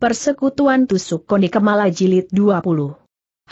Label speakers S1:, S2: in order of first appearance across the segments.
S1: Persekutuan Tusuk Koni Kemala Jilid 20.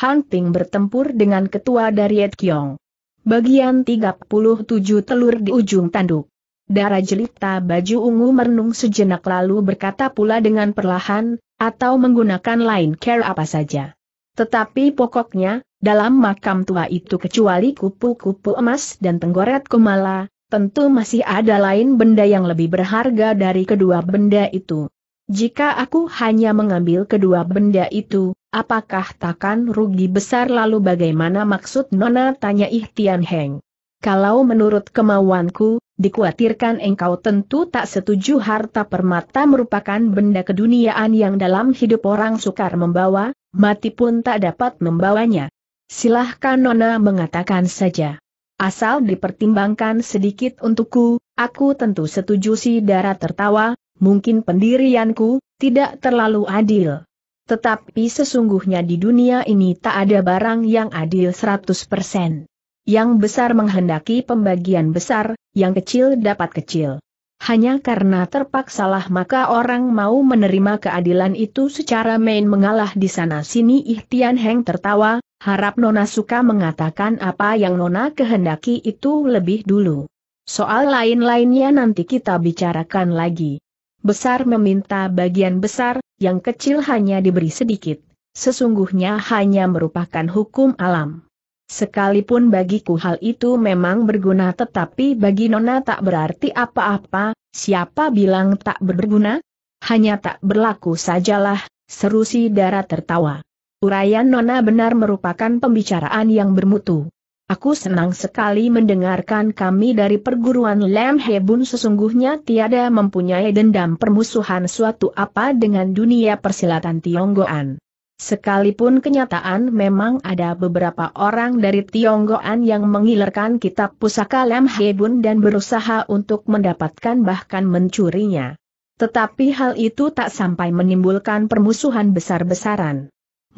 S1: Han Ping bertempur dengan ketua dari Ed Kiong. Bagian 37 telur di ujung tanduk. Darah jelita baju ungu merenung sejenak lalu berkata pula dengan perlahan, atau menggunakan lain care apa saja. Tetapi pokoknya, dalam makam tua itu kecuali kupu-kupu emas dan tenggoret kumala, tentu masih ada lain benda yang lebih berharga dari kedua benda itu. Jika aku hanya mengambil kedua benda itu, apakah takkan rugi besar lalu bagaimana maksud Nona tanya Ihtian Heng. Kalau menurut kemauanku, dikhawatirkan engkau tentu tak setuju harta permata merupakan benda keduniaan yang dalam hidup orang sukar membawa, mati pun tak dapat membawanya. Silahkan Nona mengatakan saja. Asal dipertimbangkan sedikit untukku, aku tentu setuju si darah tertawa, mungkin pendirianku, tidak terlalu adil. Tetapi sesungguhnya di dunia ini tak ada barang yang adil 100%. Yang besar menghendaki pembagian besar, yang kecil dapat kecil. Hanya karena terpaksalah maka orang mau menerima keadilan itu secara main mengalah di sana-sini Ihtian Heng tertawa, harap Nona suka mengatakan apa yang Nona kehendaki itu lebih dulu. Soal lain-lainnya nanti kita bicarakan lagi besar meminta bagian besar, yang kecil hanya diberi sedikit. Sesungguhnya hanya merupakan hukum alam. Sekalipun bagiku hal itu memang berguna tetapi bagi Nona tak berarti apa-apa, siapa bilang tak berguna? Hanya tak berlaku sajalah, seru si darah tertawa. Urayan Nona benar merupakan pembicaraan yang bermutu. Aku senang sekali mendengarkan kami dari perguruan Lem Hebun sesungguhnya tiada mempunyai dendam permusuhan suatu apa dengan dunia persilatan Tionggoan. Sekalipun kenyataan memang ada beberapa orang dari Tionggoan yang mengilerkan kitab pusaka Lem Hebun dan berusaha untuk mendapatkan bahkan mencurinya. Tetapi hal itu tak sampai menimbulkan permusuhan besar-besaran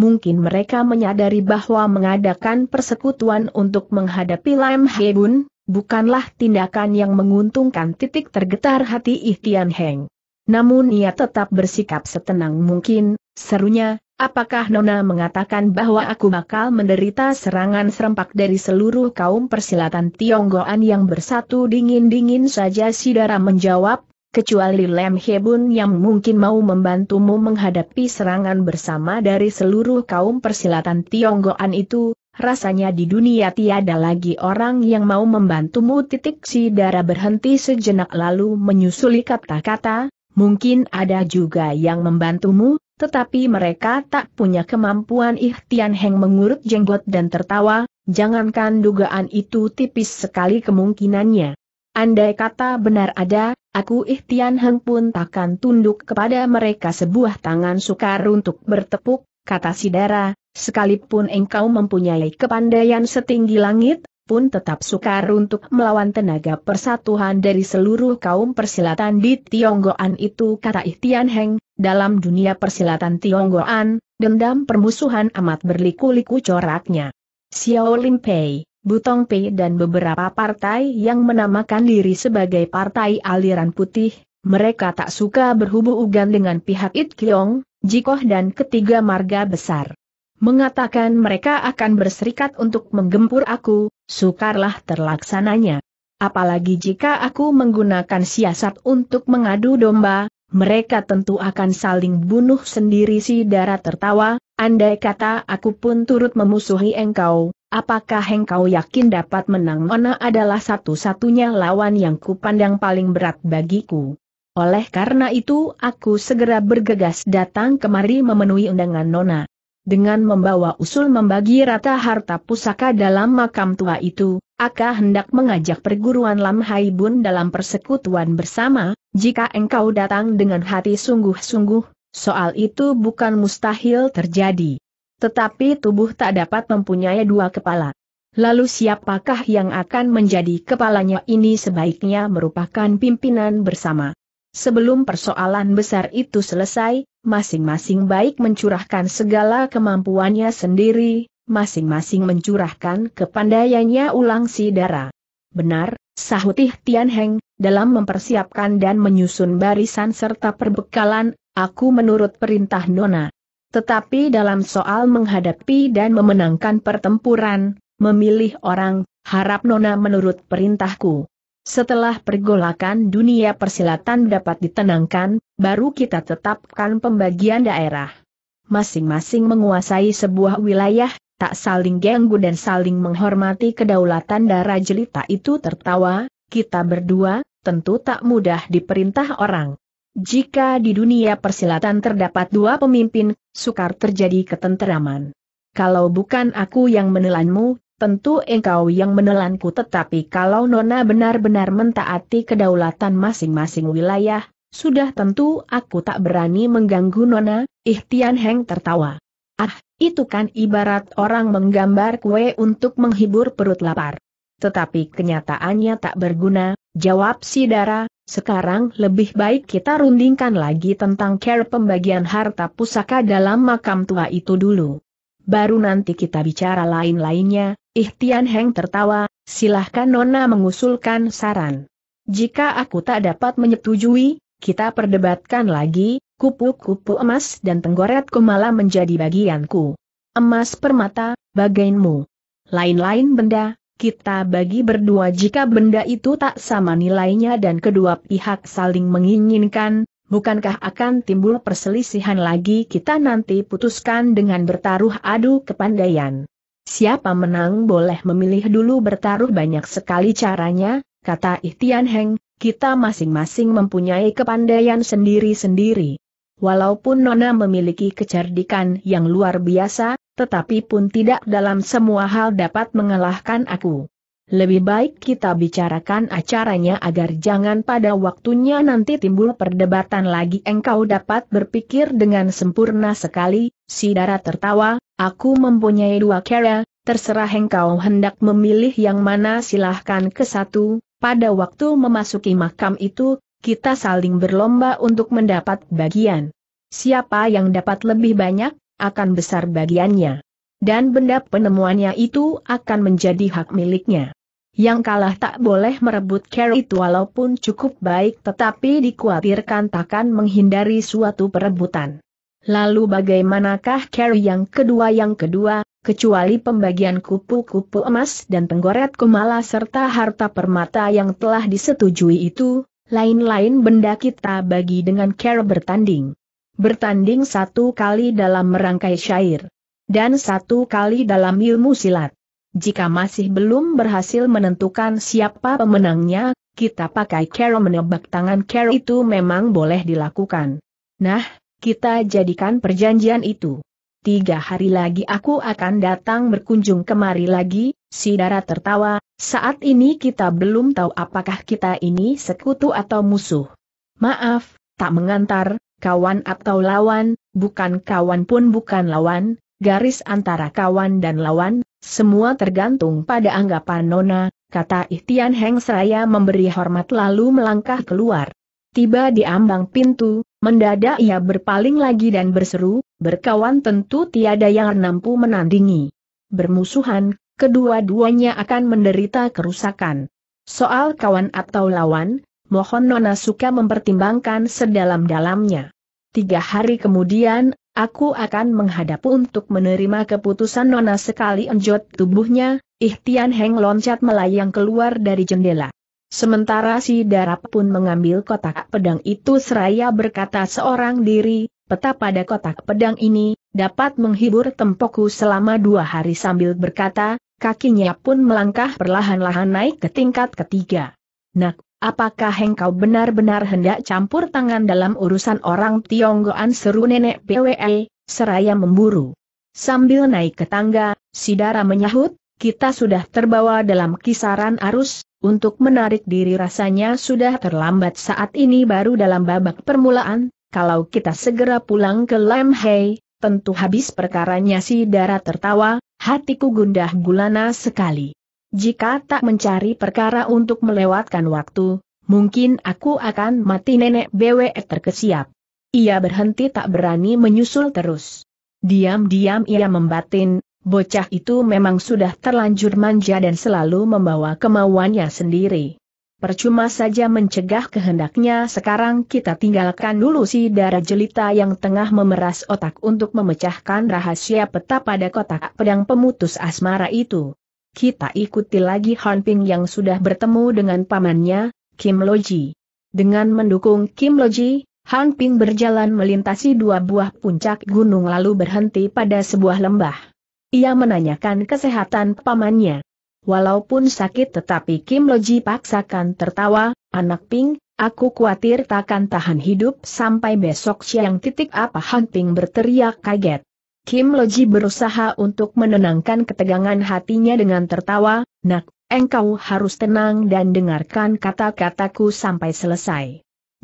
S1: mungkin mereka menyadari bahwa mengadakan persekutuan untuk menghadapi Lam Hebun, bukanlah tindakan yang menguntungkan titik tergetar hati Ihtian Heng. Namun ia tetap bersikap setenang mungkin, serunya, apakah Nona mengatakan bahwa aku bakal menderita serangan serempak dari seluruh kaum persilatan Tionggoan yang bersatu dingin-dingin saja Sidara menjawab, kecuali Lem Hebun yang mungkin mau membantumu menghadapi serangan bersama dari seluruh kaum persilatan Tionggoan itu, rasanya di dunia tiada lagi orang yang mau membantumu titik si darah berhenti sejenak lalu menyusuli kata-kata, mungkin ada juga yang membantumu, tetapi mereka tak punya kemampuan ikhtian Heng mengurut jenggot dan tertawa, jangankan dugaan itu tipis sekali kemungkinannya. Andai kata benar ada, aku Ihtian Heng pun takkan tunduk kepada mereka sebuah tangan sukar untuk bertepuk, kata Sidara, sekalipun engkau mempunyai kepandaian setinggi langit, pun tetap sukar untuk melawan tenaga persatuan dari seluruh kaum persilatan di Tionggoan itu kata Ihtian Heng, dalam dunia persilatan Tionggoan, dendam permusuhan amat berliku-liku coraknya. Xiao Limpei Butong Pei dan beberapa partai yang menamakan diri sebagai partai aliran putih, mereka tak suka berhubungan dengan pihak It Kiong, Jikoh dan ketiga marga besar. Mengatakan mereka akan berserikat untuk menggempur aku, sukarlah terlaksananya. Apalagi jika aku menggunakan siasat untuk mengadu domba, mereka tentu akan saling bunuh sendiri si darah tertawa, andai kata aku pun turut memusuhi engkau, Apakah engkau yakin dapat menang Nona adalah satu-satunya lawan yang kupandang paling berat bagiku? Oleh karena itu aku segera bergegas datang kemari memenuhi undangan Nona. Dengan membawa usul membagi rata harta pusaka dalam makam tua itu, Aka hendak mengajak perguruan Lam Hai Bun dalam persekutuan bersama, jika engkau datang dengan hati sungguh-sungguh, soal itu bukan mustahil terjadi. Tetapi tubuh tak dapat mempunyai dua kepala. Lalu siapakah yang akan menjadi kepalanya ini sebaiknya merupakan pimpinan bersama. Sebelum persoalan besar itu selesai, masing-masing baik mencurahkan segala kemampuannya sendiri, masing-masing mencurahkan kepandaiannya ulang si darah. Benar, sahutih Tian Heng, dalam mempersiapkan dan menyusun barisan serta perbekalan, aku menurut perintah Nona. Tetapi dalam soal menghadapi dan memenangkan pertempuran, memilih orang, harap Nona menurut perintahku. Setelah pergolakan dunia persilatan dapat ditenangkan, baru kita tetapkan pembagian daerah. Masing-masing menguasai sebuah wilayah, tak saling ganggu dan saling menghormati kedaulatan darah jelita itu tertawa, kita berdua, tentu tak mudah diperintah orang. Jika di dunia persilatan terdapat dua pemimpin, sukar terjadi ketenteraman. Kalau bukan aku yang menelanmu, tentu engkau yang menelanku tetapi kalau Nona benar-benar mentaati kedaulatan masing-masing wilayah, sudah tentu aku tak berani mengganggu Nona, Ihtian Heng tertawa. Ah, itu kan ibarat orang menggambar kue untuk menghibur perut lapar. Tetapi kenyataannya tak berguna, Jawab si Dara, sekarang lebih baik kita rundingkan lagi tentang care pembagian harta pusaka dalam makam tua itu dulu. Baru nanti kita bicara lain-lainnya, Ihtian Heng tertawa, silahkan Nona mengusulkan saran. Jika aku tak dapat menyetujui, kita perdebatkan lagi, kupu-kupu emas dan tenggoretku malah menjadi bagianku. Emas permata, bagainmu. Lain-lain benda, kita bagi berdua jika benda itu tak sama nilainya dan kedua pihak saling menginginkan, bukankah akan timbul perselisihan lagi kita nanti putuskan dengan bertaruh adu kepandaian. Siapa menang boleh memilih dulu bertaruh banyak sekali caranya, kata Ihtian Heng, kita masing-masing mempunyai kepandaian sendiri-sendiri. Walaupun Nona memiliki kecerdikan yang luar biasa, tetapi pun tidak dalam semua hal dapat mengalahkan aku. Lebih baik kita bicarakan acaranya agar jangan pada waktunya nanti timbul perdebatan lagi. Engkau dapat berpikir dengan sempurna sekali, si Dara tertawa, aku mempunyai dua kera, terserah engkau hendak memilih yang mana silahkan ke satu, pada waktu memasuki makam itu, kita saling berlomba untuk mendapat bagian. Siapa yang dapat lebih banyak, akan besar bagiannya. Dan benda penemuannya itu akan menjadi hak miliknya. Yang kalah tak boleh merebut care itu walaupun cukup baik tetapi dikhawatirkan takkan menghindari suatu perebutan. Lalu bagaimanakah care yang kedua yang kedua, kecuali pembagian kupu-kupu emas dan penggoret kumala serta harta permata yang telah disetujui itu, lain-lain benda kita bagi dengan care bertanding bertanding satu kali dalam merangkai syair, dan satu kali dalam ilmu silat. Jika masih belum berhasil menentukan siapa pemenangnya, kita pakai kero menebak tangan kero itu memang boleh dilakukan. Nah, kita jadikan perjanjian itu. Tiga hari lagi aku akan datang berkunjung kemari lagi, si darah tertawa, saat ini kita belum tahu apakah kita ini sekutu atau musuh. Maaf, tak mengantar, kawan atau lawan, bukan kawan pun bukan lawan, garis antara kawan dan lawan, semua tergantung pada anggapan Nona, kata Ihtian Heng Seraya memberi hormat lalu melangkah keluar. Tiba di ambang pintu, mendadak ia berpaling lagi dan berseru, berkawan tentu tiada yang mampu menandingi. Bermusuhan, kedua-duanya akan menderita kerusakan. Soal kawan atau lawan, mohon Nona Suka mempertimbangkan sedalam-dalamnya. Tiga hari kemudian, aku akan menghadap untuk menerima keputusan Nona sekali enjot tubuhnya, Ihtian Heng loncat melayang keluar dari jendela. Sementara si darap pun mengambil kotak pedang itu seraya berkata seorang diri, peta pada kotak pedang ini, dapat menghibur tempoku selama dua hari sambil berkata, kakinya pun melangkah perlahan-lahan naik ke tingkat ketiga. Nak, Apakah engkau benar-benar hendak campur tangan dalam urusan orang Tionggoan seru nenek PWE, seraya memburu. Sambil naik ke tangga, Sidara menyahut, kita sudah terbawa dalam kisaran arus, untuk menarik diri rasanya sudah terlambat saat ini baru dalam babak permulaan, kalau kita segera pulang ke Lemhei, tentu habis perkaranya Sidara tertawa, hatiku gundah gulana sekali. Jika tak mencari perkara untuk melewatkan waktu, mungkin aku akan mati nenek BWE terkesiap. Ia berhenti tak berani menyusul terus. Diam-diam ia membatin, bocah itu memang sudah terlanjur manja dan selalu membawa kemauannya sendiri. Percuma saja mencegah kehendaknya sekarang kita tinggalkan dulu si darah jelita yang tengah memeras otak untuk memecahkan rahasia peta pada kotak pedang pemutus asmara itu kita ikuti lagi Han Ping yang sudah bertemu dengan pamannya, Kim Loji. Dengan mendukung Kim Loji, Han Ping berjalan melintasi dua buah puncak gunung lalu berhenti pada sebuah lembah. Ia menanyakan kesehatan pamannya. Walaupun sakit tetapi Kim Loji paksakan tertawa, anak Ping, aku khawatir takkan tahan hidup sampai besok siang titik apa Han Ping berteriak kaget. Kim Loji berusaha untuk menenangkan ketegangan hatinya dengan tertawa, nak, engkau harus tenang dan dengarkan kata-kataku sampai selesai.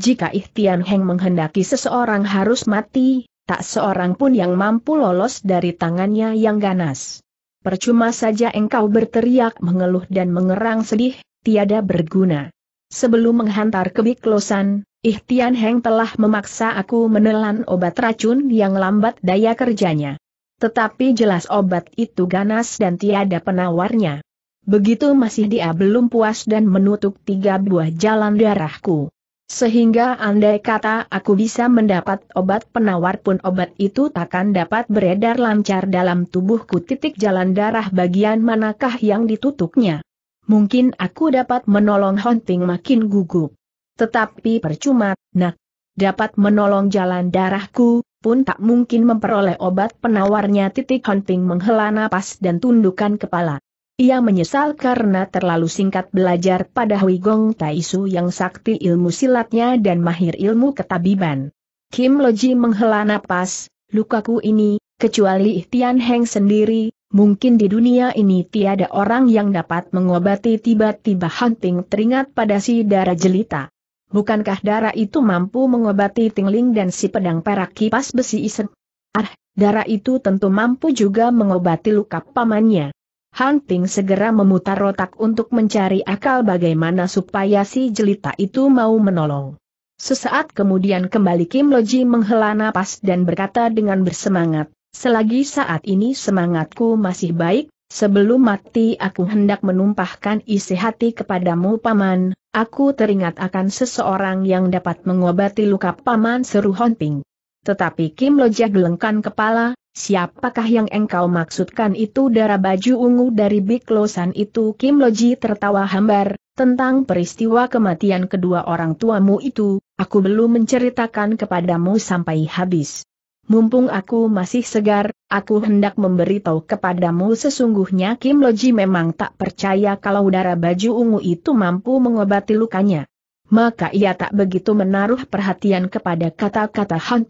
S1: Jika Ihtian Heng menghendaki seseorang harus mati, tak seorang pun yang mampu lolos dari tangannya yang ganas. Percuma saja engkau berteriak mengeluh dan mengerang sedih, tiada berguna. Sebelum menghantar ke kebiklosan, Ihtian Heng telah memaksa aku menelan obat racun yang lambat daya kerjanya. Tetapi jelas obat itu ganas dan tiada penawarnya. Begitu masih dia belum puas dan menutup tiga buah jalan darahku. Sehingga andai kata aku bisa mendapat obat penawar pun obat itu takkan dapat beredar lancar dalam tubuhku titik jalan darah bagian manakah yang ditutupnya. Mungkin aku dapat menolong hunting makin gugup. Tetapi percuma, nak, dapat menolong jalan darahku, pun tak mungkin memperoleh obat penawarnya titik Hunting menghela napas dan tundukkan kepala. Ia menyesal karena terlalu singkat belajar pada Hui Gong Taisu yang sakti ilmu silatnya dan mahir ilmu ketabiban. Kim Loji menghela napas, lukaku ini, kecuali Tian Heng sendiri, mungkin di dunia ini tiada orang yang dapat mengobati tiba-tiba Hunting teringat pada si darah jelita bukankah darah itu mampu mengobati tingling dan si pedang perak kipas besi isen? Ah, darah itu tentu mampu juga mengobati luka pamannya. Hunting segera memutar otak untuk mencari akal bagaimana supaya si jelita itu mau menolong. Sesaat kemudian kembali Kim Loji menghela napas dan berkata dengan bersemangat, selagi saat ini semangatku masih baik, Sebelum mati aku hendak menumpahkan isi hati kepadamu paman, aku teringat akan seseorang yang dapat mengobati luka paman seru Honting. Tetapi Kim Loja gelengkan kepala, siapakah yang engkau maksudkan itu darah baju ungu dari Big Losan itu Kim Loji tertawa hambar, tentang peristiwa kematian kedua orang tuamu itu, aku belum menceritakan kepadamu sampai habis. Mumpung aku masih segar, aku hendak memberitahu kepadamu sesungguhnya Kim Loji memang tak percaya kalau udara baju ungu itu mampu mengobati lukanya. Maka ia tak begitu menaruh perhatian kepada kata-kata Han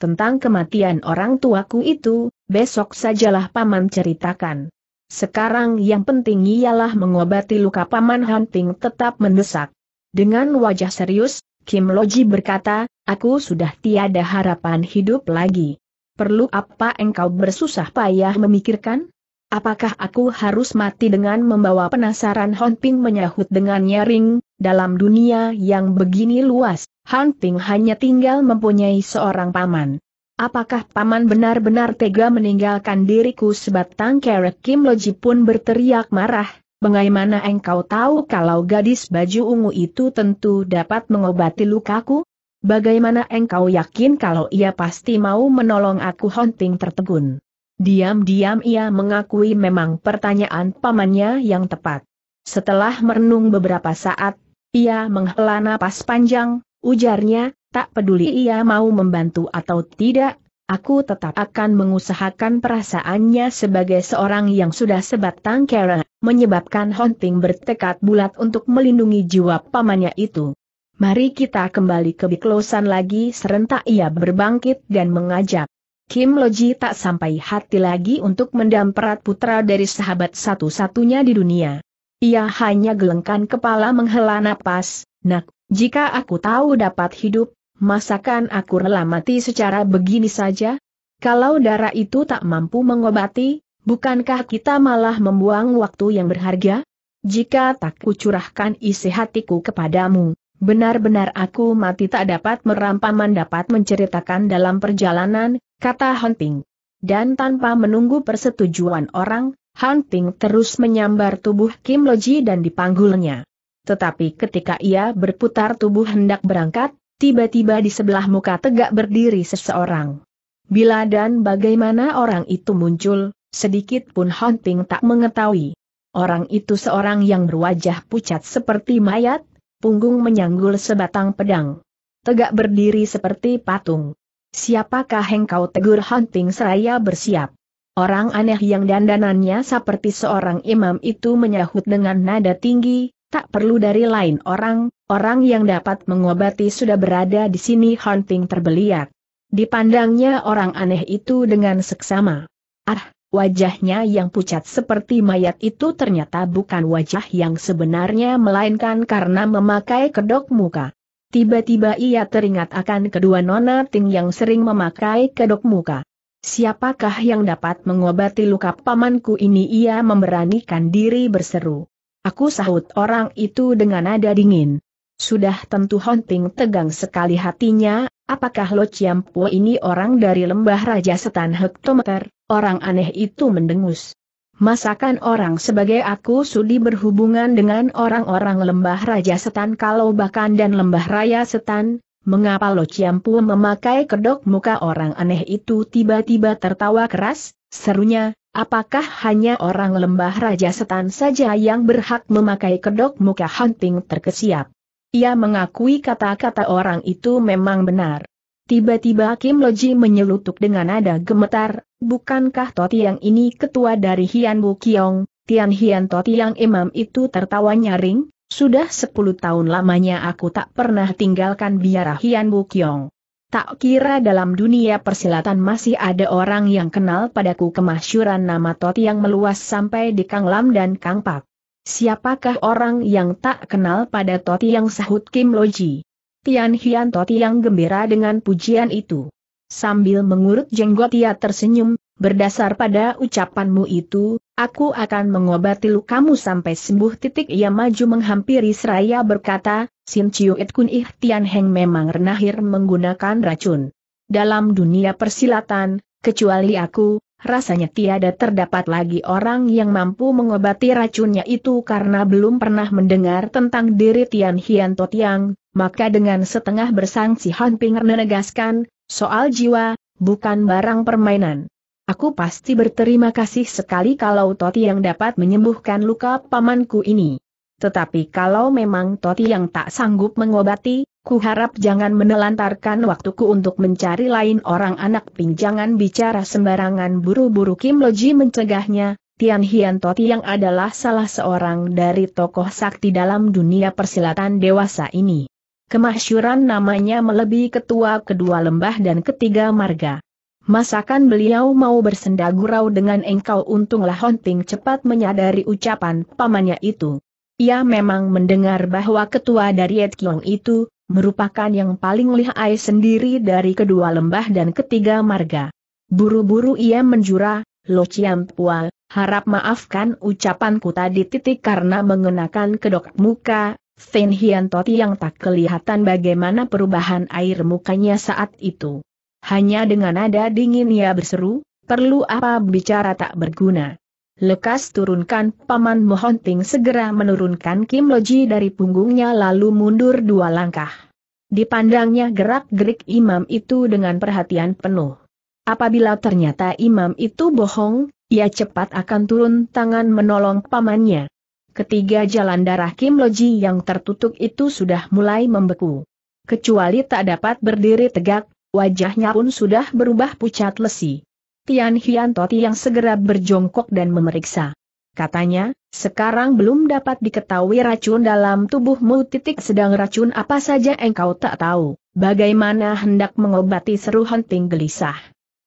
S1: Tentang kematian orang tuaku itu, besok sajalah paman ceritakan. Sekarang yang penting ialah mengobati luka paman Han tetap mendesak. Dengan wajah serius, Kim Loji berkata, aku sudah tiada harapan hidup lagi. Perlu apa engkau bersusah payah memikirkan? Apakah aku harus mati dengan membawa penasaran Han Ping menyahut dengan nyaring, dalam dunia yang begini luas, Han Ping hanya tinggal mempunyai seorang paman. Apakah paman benar-benar tega meninggalkan diriku sebatang kerek Kim Loji pun berteriak marah, Bagaimana engkau tahu kalau gadis baju ungu itu tentu dapat mengobati lukaku? Bagaimana engkau yakin kalau ia pasti mau menolong aku hunting tertegun? Diam-diam ia mengakui memang pertanyaan pamannya yang tepat. Setelah merenung beberapa saat, ia menghela napas panjang, ujarnya, tak peduli ia mau membantu atau tidak, Aku tetap akan mengusahakan perasaannya sebagai seorang yang sudah sebatang kera, menyebabkan hunting bertekad bulat untuk melindungi jiwa pamannya itu. Mari kita kembali ke Biklosan lagi serentak ia berbangkit dan mengajak. Kim Loji tak sampai hati lagi untuk mendamperat putra dari sahabat satu-satunya di dunia. Ia hanya gelengkan kepala menghela napas, nak, jika aku tahu dapat hidup, masakan aku rela mati secara begini saja? Kalau darah itu tak mampu mengobati, bukankah kita malah membuang waktu yang berharga? Jika tak kucurahkan isi hatiku kepadamu, benar-benar aku mati tak dapat merampaman dapat menceritakan dalam perjalanan, kata Hunting. Dan tanpa menunggu persetujuan orang, Hunting terus menyambar tubuh Kim Loji dan dipanggulnya. Tetapi ketika ia berputar tubuh hendak berangkat, tiba-tiba di sebelah muka tegak berdiri seseorang. Bila dan bagaimana orang itu muncul, sedikit pun Hunting tak mengetahui. Orang itu seorang yang berwajah pucat seperti mayat, punggung menyanggul sebatang pedang. Tegak berdiri seperti patung. Siapakah engkau tegur hunting seraya bersiap? Orang aneh yang dandanannya seperti seorang imam itu menyahut dengan nada tinggi, tak perlu dari lain orang, Orang yang dapat mengobati sudah berada di sini Hunting terbeliak. Dipandangnya orang aneh itu dengan seksama. Ah, wajahnya yang pucat seperti mayat itu ternyata bukan wajah yang sebenarnya melainkan karena memakai kedok muka. Tiba-tiba ia teringat akan kedua nona Ting yang sering memakai kedok muka. Siapakah yang dapat mengobati luka pamanku ini ia memberanikan diri berseru. Aku sahut orang itu dengan nada dingin. Sudah tentu Hon tegang sekali hatinya, apakah Lo Chiam ini orang dari lembah Raja Setan Hektometer, orang aneh itu mendengus. Masakan orang sebagai aku sudi berhubungan dengan orang-orang lembah Raja Setan kalau bahkan dan lembah Raya Setan, mengapa Lo Chiampu memakai kedok muka orang aneh itu tiba-tiba tertawa keras, serunya, apakah hanya orang lembah Raja Setan saja yang berhak memakai kedok muka hunting terkesiap. Ia mengakui kata-kata orang itu memang benar. Tiba-tiba Kim Loji menyelutuk dengan nada gemetar, bukankah Toti yang ini ketua dari Hian Bu Kiong, Tian Hian Toti yang imam itu tertawa nyaring, sudah sepuluh tahun lamanya aku tak pernah tinggalkan biara Hian Bu Kiong. Tak kira dalam dunia persilatan masih ada orang yang kenal padaku kemasyuran nama Toti yang meluas sampai di Kang Lam dan Kang Pak. Siapakah orang yang tak kenal pada Toti yang sahut Kim Loji? Tian Hian Toti yang gembira dengan pujian itu. Sambil mengurut jenggot ia tersenyum, berdasar pada ucapanmu itu, aku akan mengobati lukamu sampai sembuh titik ia maju menghampiri seraya berkata, Sin Chiu Et Kun Ih Tian Heng memang renahir menggunakan racun. Dalam dunia persilatan, kecuali aku, Rasanya tiada terdapat lagi orang yang mampu mengobati racunnya itu karena belum pernah mendengar tentang diri Tian Hian Totiang, maka dengan setengah bersangsi Han Ping menegaskan, soal jiwa, bukan barang permainan. Aku pasti berterima kasih sekali kalau Toti yang dapat menyembuhkan luka pamanku ini. Tetapi kalau memang Toti yang tak sanggup mengobati, Kuharap jangan menelantarkan waktuku untuk mencari lain orang anak pinjangan bicara sembarangan buru-buru Kim Loji mencegahnya, Tian Hian Toti yang adalah salah seorang dari tokoh sakti dalam dunia persilatan dewasa ini. Kemasyuran namanya melebihi ketua kedua lembah dan ketiga marga. Masakan beliau mau bersenda gurau dengan engkau untunglah Hunting cepat menyadari ucapan pamannya itu. Ia memang mendengar bahwa ketua dari Yet Kiong itu, merupakan yang paling lihai sendiri dari kedua lembah dan ketiga marga. Buru-buru ia menjura, Lo Chiam Pua, harap maafkan ucapanku tadi titik karena mengenakan kedok muka, Fen Hian Toti yang tak kelihatan bagaimana perubahan air mukanya saat itu. Hanya dengan nada dingin ia berseru, perlu apa bicara tak berguna. Lekas turunkan Paman Mohonting segera menurunkan Kim Loji dari punggungnya lalu mundur dua langkah. Dipandangnya gerak-gerik imam itu dengan perhatian penuh. Apabila ternyata imam itu bohong, ia cepat akan turun tangan menolong pamannya. Ketiga jalan darah Kim Loji yang tertutup itu sudah mulai membeku. Kecuali tak dapat berdiri tegak, wajahnya pun sudah berubah pucat lesi. Tian Hian Toti yang segera berjongkok dan memeriksa. Katanya, sekarang belum dapat diketahui racun dalam tubuhmu titik sedang racun apa saja engkau tak tahu, bagaimana hendak mengobati seru Hunting gelisah.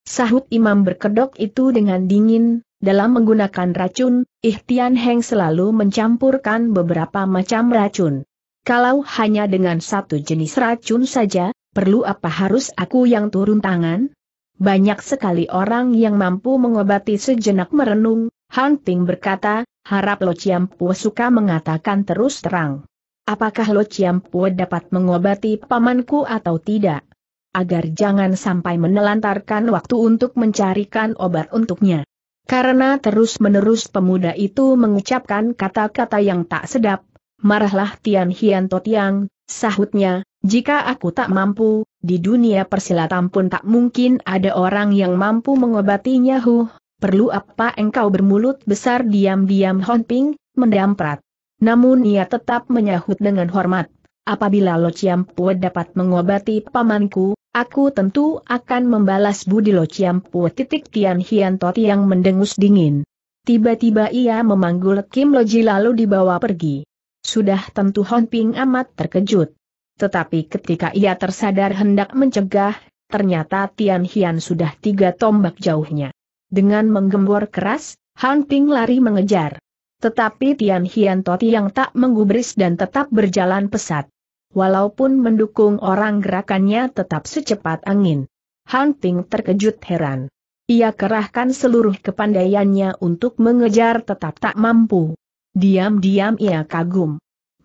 S1: Sahut imam berkedok itu dengan dingin, dalam menggunakan racun, Ihtian Heng selalu mencampurkan beberapa macam racun. Kalau hanya dengan satu jenis racun saja, perlu apa harus aku yang turun tangan? Banyak sekali orang yang mampu mengobati sejenak merenung, Hunting berkata, harap Lo Ciampu suka mengatakan terus terang. Apakah Lo Ciampu dapat mengobati pamanku atau tidak? Agar jangan sampai menelantarkan waktu untuk mencarikan obat untuknya. Karena terus-menerus pemuda itu mengucapkan kata-kata yang tak sedap, marahlah Tian Hian Totiang, sahutnya, jika aku tak mampu, di dunia persilatan pun tak mungkin ada orang yang mampu mengobatinya huh, perlu apa engkau bermulut besar diam-diam honping, mendamprat. Namun ia tetap menyahut dengan hormat, apabila Lo Pue dapat mengobati pamanku, aku tentu akan membalas budi Lo Pue. titik Tian Hian Toti yang mendengus dingin. Tiba-tiba ia memanggul Kim Loji lalu dibawa pergi. Sudah tentu Honping amat terkejut. Tetapi ketika ia tersadar hendak mencegah, ternyata Tian Hian sudah tiga tombak jauhnya. Dengan menggembor keras, Han Ping lari mengejar. Tetapi Tian Hian Toti yang tak menggubris dan tetap berjalan pesat. Walaupun mendukung orang gerakannya tetap secepat angin. Han Ping terkejut heran. Ia kerahkan seluruh kepandaiannya untuk mengejar tetap tak mampu. Diam-diam ia kagum.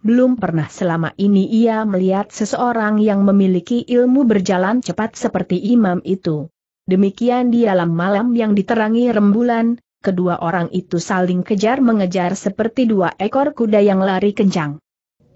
S1: Belum pernah selama ini ia melihat seseorang yang memiliki ilmu berjalan cepat seperti imam itu. Demikian di dalam malam yang diterangi rembulan, kedua orang itu saling kejar-mengejar seperti dua ekor kuda yang lari kencang.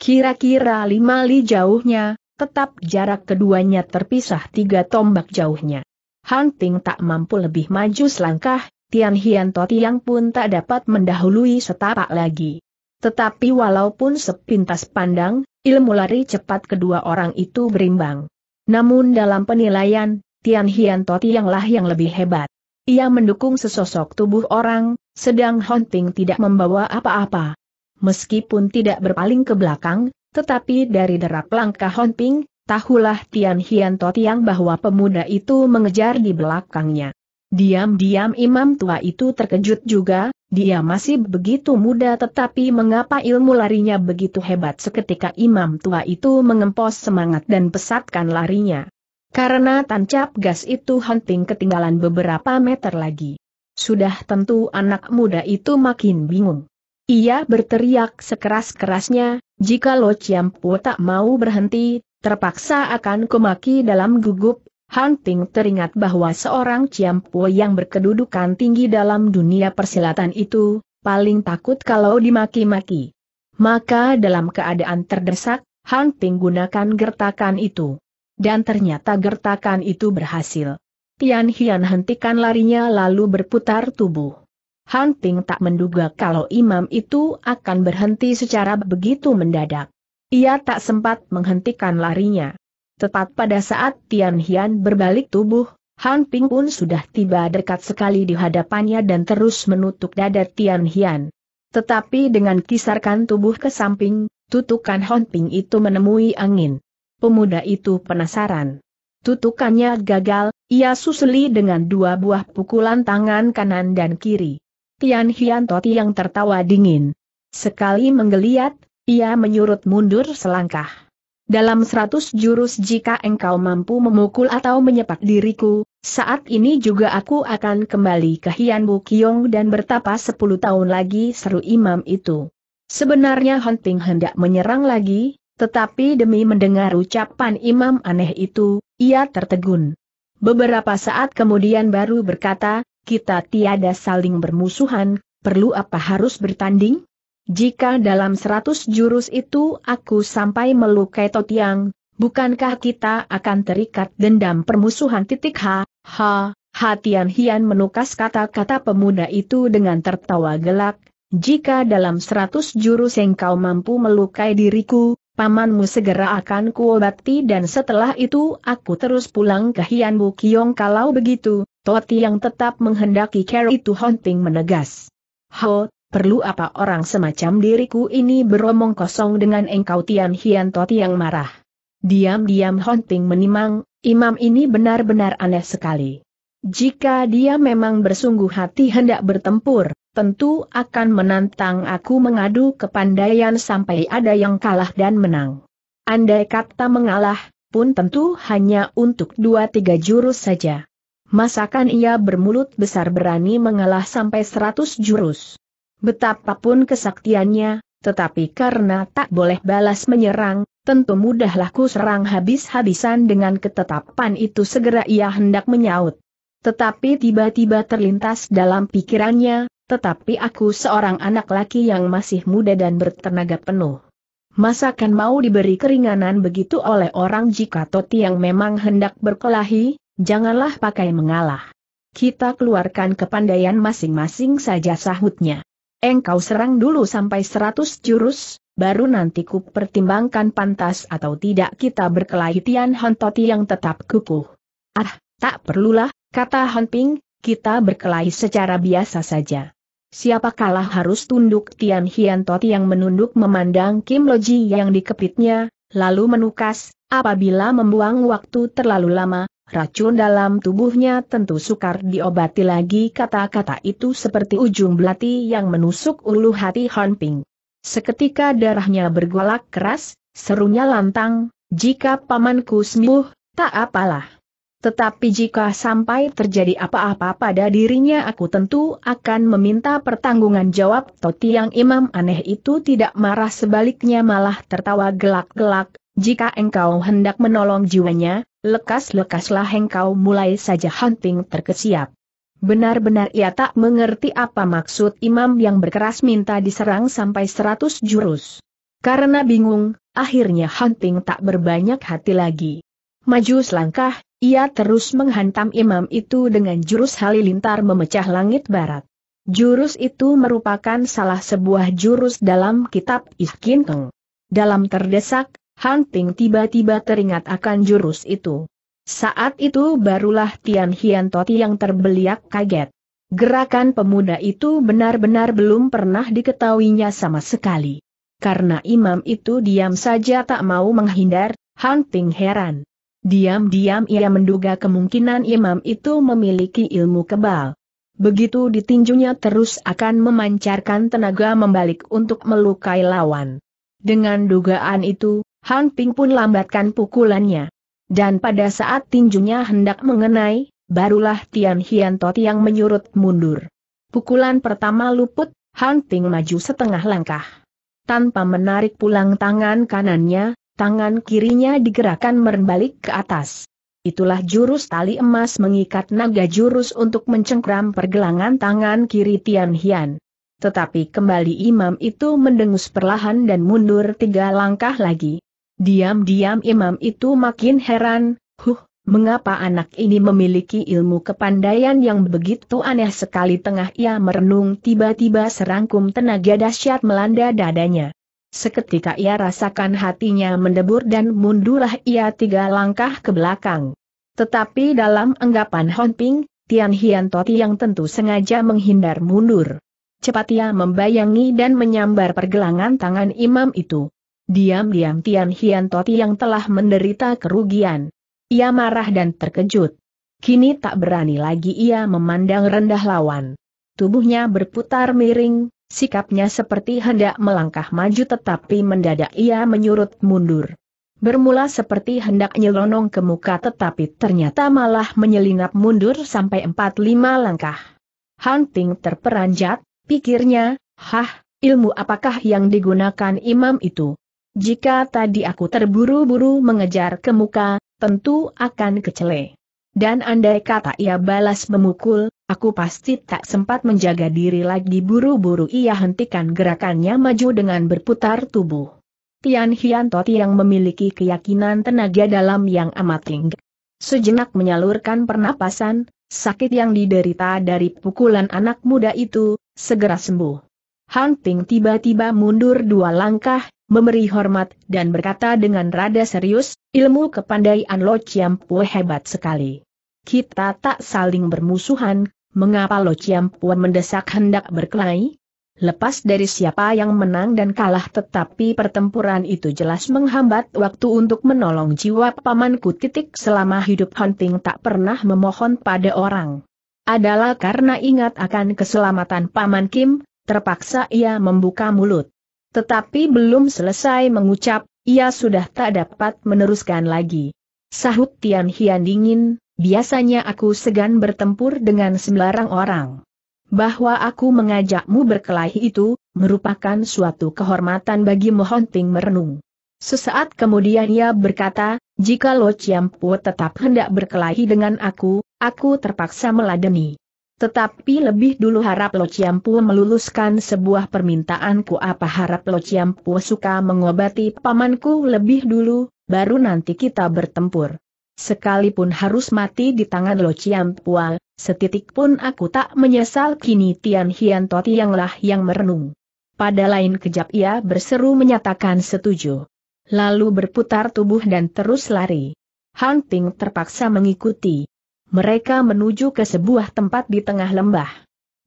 S1: Kira-kira lima li jauhnya, tetap jarak keduanya terpisah tiga tombak jauhnya. Hunting tak mampu lebih maju selangkah, Tian Hian Totiang pun tak dapat mendahului setapak lagi. Tetapi walaupun sepintas pandang, ilmu lari cepat kedua orang itu berimbang. Namun dalam penilaian, Tian Hian yanglah yang lebih hebat. Ia mendukung sesosok tubuh orang, sedang Honting tidak membawa apa-apa. Meskipun tidak berpaling ke belakang, tetapi dari derap langkah Honting, tahulah Tian Hian yang bahwa pemuda itu mengejar di belakangnya. Diam-diam imam tua itu terkejut juga, dia masih begitu muda tetapi mengapa ilmu larinya begitu hebat seketika imam tua itu mengempos semangat dan pesatkan larinya. Karena tancap gas itu hunting ketinggalan beberapa meter lagi. Sudah tentu anak muda itu makin bingung. Ia berteriak sekeras-kerasnya, jika Lo Chiampu tak mau berhenti, terpaksa akan kumaki dalam gugup Hunting teringat bahwa seorang Ciampu yang berkedudukan tinggi dalam dunia persilatan itu, paling takut kalau dimaki-maki. Maka dalam keadaan terdesak, Hunting gunakan gertakan itu. Dan ternyata gertakan itu berhasil. Tian Hian hentikan larinya lalu berputar tubuh. Hunting tak menduga kalau imam itu akan berhenti secara begitu mendadak. Ia tak sempat menghentikan larinya. Tepat pada saat Tian Hian berbalik tubuh, Han Ping pun sudah tiba dekat sekali di hadapannya dan terus menutup dada Tian Hian. Tetapi dengan kisarkan tubuh ke samping, tutukan Han Ping itu menemui angin. Pemuda itu penasaran. Tutukannya gagal, ia susuli dengan dua buah pukulan tangan kanan dan kiri. Tian Hian Toti yang tertawa dingin. Sekali menggeliat, ia menyurut mundur selangkah. Dalam seratus jurus jika engkau mampu memukul atau menyepak diriku, saat ini juga aku akan kembali ke Hian Bu Kiong dan bertapa sepuluh tahun lagi seru imam itu. Sebenarnya Hon Ping hendak menyerang lagi, tetapi demi mendengar ucapan imam aneh itu, ia tertegun. Beberapa saat kemudian baru berkata, kita tiada saling bermusuhan, perlu apa harus bertanding? Jika dalam seratus jurus itu aku sampai melukai Totiang, bukankah kita akan terikat dendam permusuhan titik ha, ha, hatian hian menukas kata-kata pemuda itu dengan tertawa gelak, jika dalam seratus jurus engkau mampu melukai diriku, pamanmu segera akan kuobati dan setelah itu aku terus pulang ke Hian Bukiong kalau begitu, Totiang tetap menghendaki care itu hunting menegas. Ho perlu apa orang semacam diriku ini beromong kosong dengan engkau Tian Hian Tot yang marah. Diam-diam Hon menimang, imam ini benar-benar aneh sekali. Jika dia memang bersungguh hati hendak bertempur, tentu akan menantang aku mengadu kepandaian sampai ada yang kalah dan menang. Andai kata mengalah, pun tentu hanya untuk dua tiga jurus saja. Masakan ia bermulut besar berani mengalah sampai seratus jurus. Betapapun kesaktiannya, tetapi karena tak boleh balas menyerang, tentu mudahlah ku serang habis-habisan dengan ketetapan itu segera ia hendak menyaut. Tetapi tiba-tiba terlintas dalam pikirannya, tetapi aku seorang anak laki yang masih muda dan bertenaga penuh. Masakan mau diberi keringanan begitu oleh orang jika Toti yang memang hendak berkelahi, janganlah pakai mengalah. Kita keluarkan kepandaian masing-masing saja sahutnya engkau serang dulu sampai seratus jurus, baru nanti ku pertimbangkan pantas atau tidak kita berkelahi Tian Hontoti yang tetap kukuh. Ah, tak perlulah, kata Honping, kita berkelahi secara biasa saja. Siapa kalah harus tunduk Tian Hian yang menunduk memandang Kim Loji yang dikepitnya, lalu menukas, apabila membuang waktu terlalu lama, racun dalam tubuhnya tentu sukar diobati lagi kata-kata itu seperti ujung belati yang menusuk ulu hati Han Ping. Seketika darahnya bergolak keras, serunya lantang, jika pamanku sembuh, tak apalah. Tetapi jika sampai terjadi apa-apa pada dirinya aku tentu akan meminta pertanggungan jawab Toti yang imam aneh itu tidak marah sebaliknya malah tertawa gelak-gelak, jika engkau hendak menolong jiwanya, Lekas-lekaslah engkau mulai saja hunting terkesiap. Benar-benar ia tak mengerti apa maksud imam yang berkeras minta diserang sampai seratus jurus. Karena bingung, akhirnya hunting tak berbanyak hati lagi. Maju selangkah, ia terus menghantam imam itu dengan jurus halilintar memecah langit barat. Jurus itu merupakan salah sebuah jurus dalam kitab Ihkin Dalam terdesak, Hunting tiba-tiba teringat akan jurus itu. Saat itu barulah Tian Hian Toti yang terbeliak kaget. Gerakan pemuda itu benar-benar belum pernah diketahuinya sama sekali. Karena imam itu diam saja tak mau menghindar, Hunting heran. Diam-diam ia menduga kemungkinan imam itu memiliki ilmu kebal. Begitu ditinjunya terus akan memancarkan tenaga membalik untuk melukai lawan. Dengan dugaan itu, Han Ping pun lambatkan pukulannya. Dan pada saat tinjunya hendak mengenai, barulah Tian Hian Tot yang menyurut mundur. Pukulan pertama luput, Han Ping maju setengah langkah. Tanpa menarik pulang tangan kanannya, tangan kirinya digerakkan merbalik ke atas. Itulah jurus tali emas mengikat naga jurus untuk mencengkram pergelangan tangan kiri Tian Hian. Tetapi kembali imam itu mendengus perlahan dan mundur tiga langkah lagi. Diam-diam imam itu makin heran, huh, mengapa anak ini memiliki ilmu kepandaian yang begitu aneh sekali tengah ia merenung tiba-tiba serangkum tenaga dahsyat melanda dadanya. Seketika ia rasakan hatinya mendebur dan mundurlah ia tiga langkah ke belakang. Tetapi dalam anggapan Honping, Tian Hian Toti yang tentu sengaja menghindar mundur. Cepat ia membayangi dan menyambar pergelangan tangan imam itu. Diam-diam Tian Hian Toti yang telah menderita kerugian. Ia marah dan terkejut. Kini tak berani lagi ia memandang rendah lawan. Tubuhnya berputar miring, sikapnya seperti hendak melangkah maju tetapi mendadak ia menyurut mundur. Bermula seperti hendak nyelonong ke muka tetapi ternyata malah menyelinap mundur sampai 4-5 langkah. Hunting terperanjat, pikirnya, hah, ilmu apakah yang digunakan imam itu? Jika tadi aku terburu-buru mengejar ke muka, tentu akan kecele. Dan andai kata ia balas memukul, aku pasti tak sempat menjaga diri lagi buru-buru ia hentikan gerakannya maju dengan berputar tubuh. Tian Hiantoti yang memiliki keyakinan tenaga dalam yang amat tinggi. Sejenak menyalurkan pernapasan, sakit yang diderita dari pukulan anak muda itu, segera sembuh. Hunting tiba-tiba mundur dua langkah, memberi hormat dan berkata dengan rada serius, ilmu kepandaian Lo Chiampue hebat sekali. Kita tak saling bermusuhan, mengapa Lo Chiampue mendesak hendak berkelahi? Lepas dari siapa yang menang dan kalah tetapi pertempuran itu jelas menghambat waktu untuk menolong jiwa pamanku titik selama hidup Hunting tak pernah memohon pada orang. Adalah karena ingat akan keselamatan Paman Kim, terpaksa ia membuka mulut. Tetapi belum selesai mengucap, ia sudah tak dapat meneruskan lagi. Sahut Tian Hian dingin, biasanya aku segan bertempur dengan sembarang orang. Bahwa aku mengajakmu berkelahi itu, merupakan suatu kehormatan bagi Mohonting merenung. Sesaat kemudian ia berkata, jika Lo Pu tetap hendak berkelahi dengan aku, aku terpaksa meladeni. Tetapi lebih dulu harap Lo Ciampu meluluskan sebuah permintaanku apa harap Lo Ciampu suka mengobati pamanku lebih dulu, baru nanti kita bertempur. Sekalipun harus mati di tangan Lo Chiampu, setitik pun aku tak menyesal kini Tian Hian yanglah yang merenung. Pada lain kejap ia berseru menyatakan setuju. Lalu berputar tubuh dan terus lari. Hunting terpaksa mengikuti mereka menuju ke sebuah tempat di tengah lembah.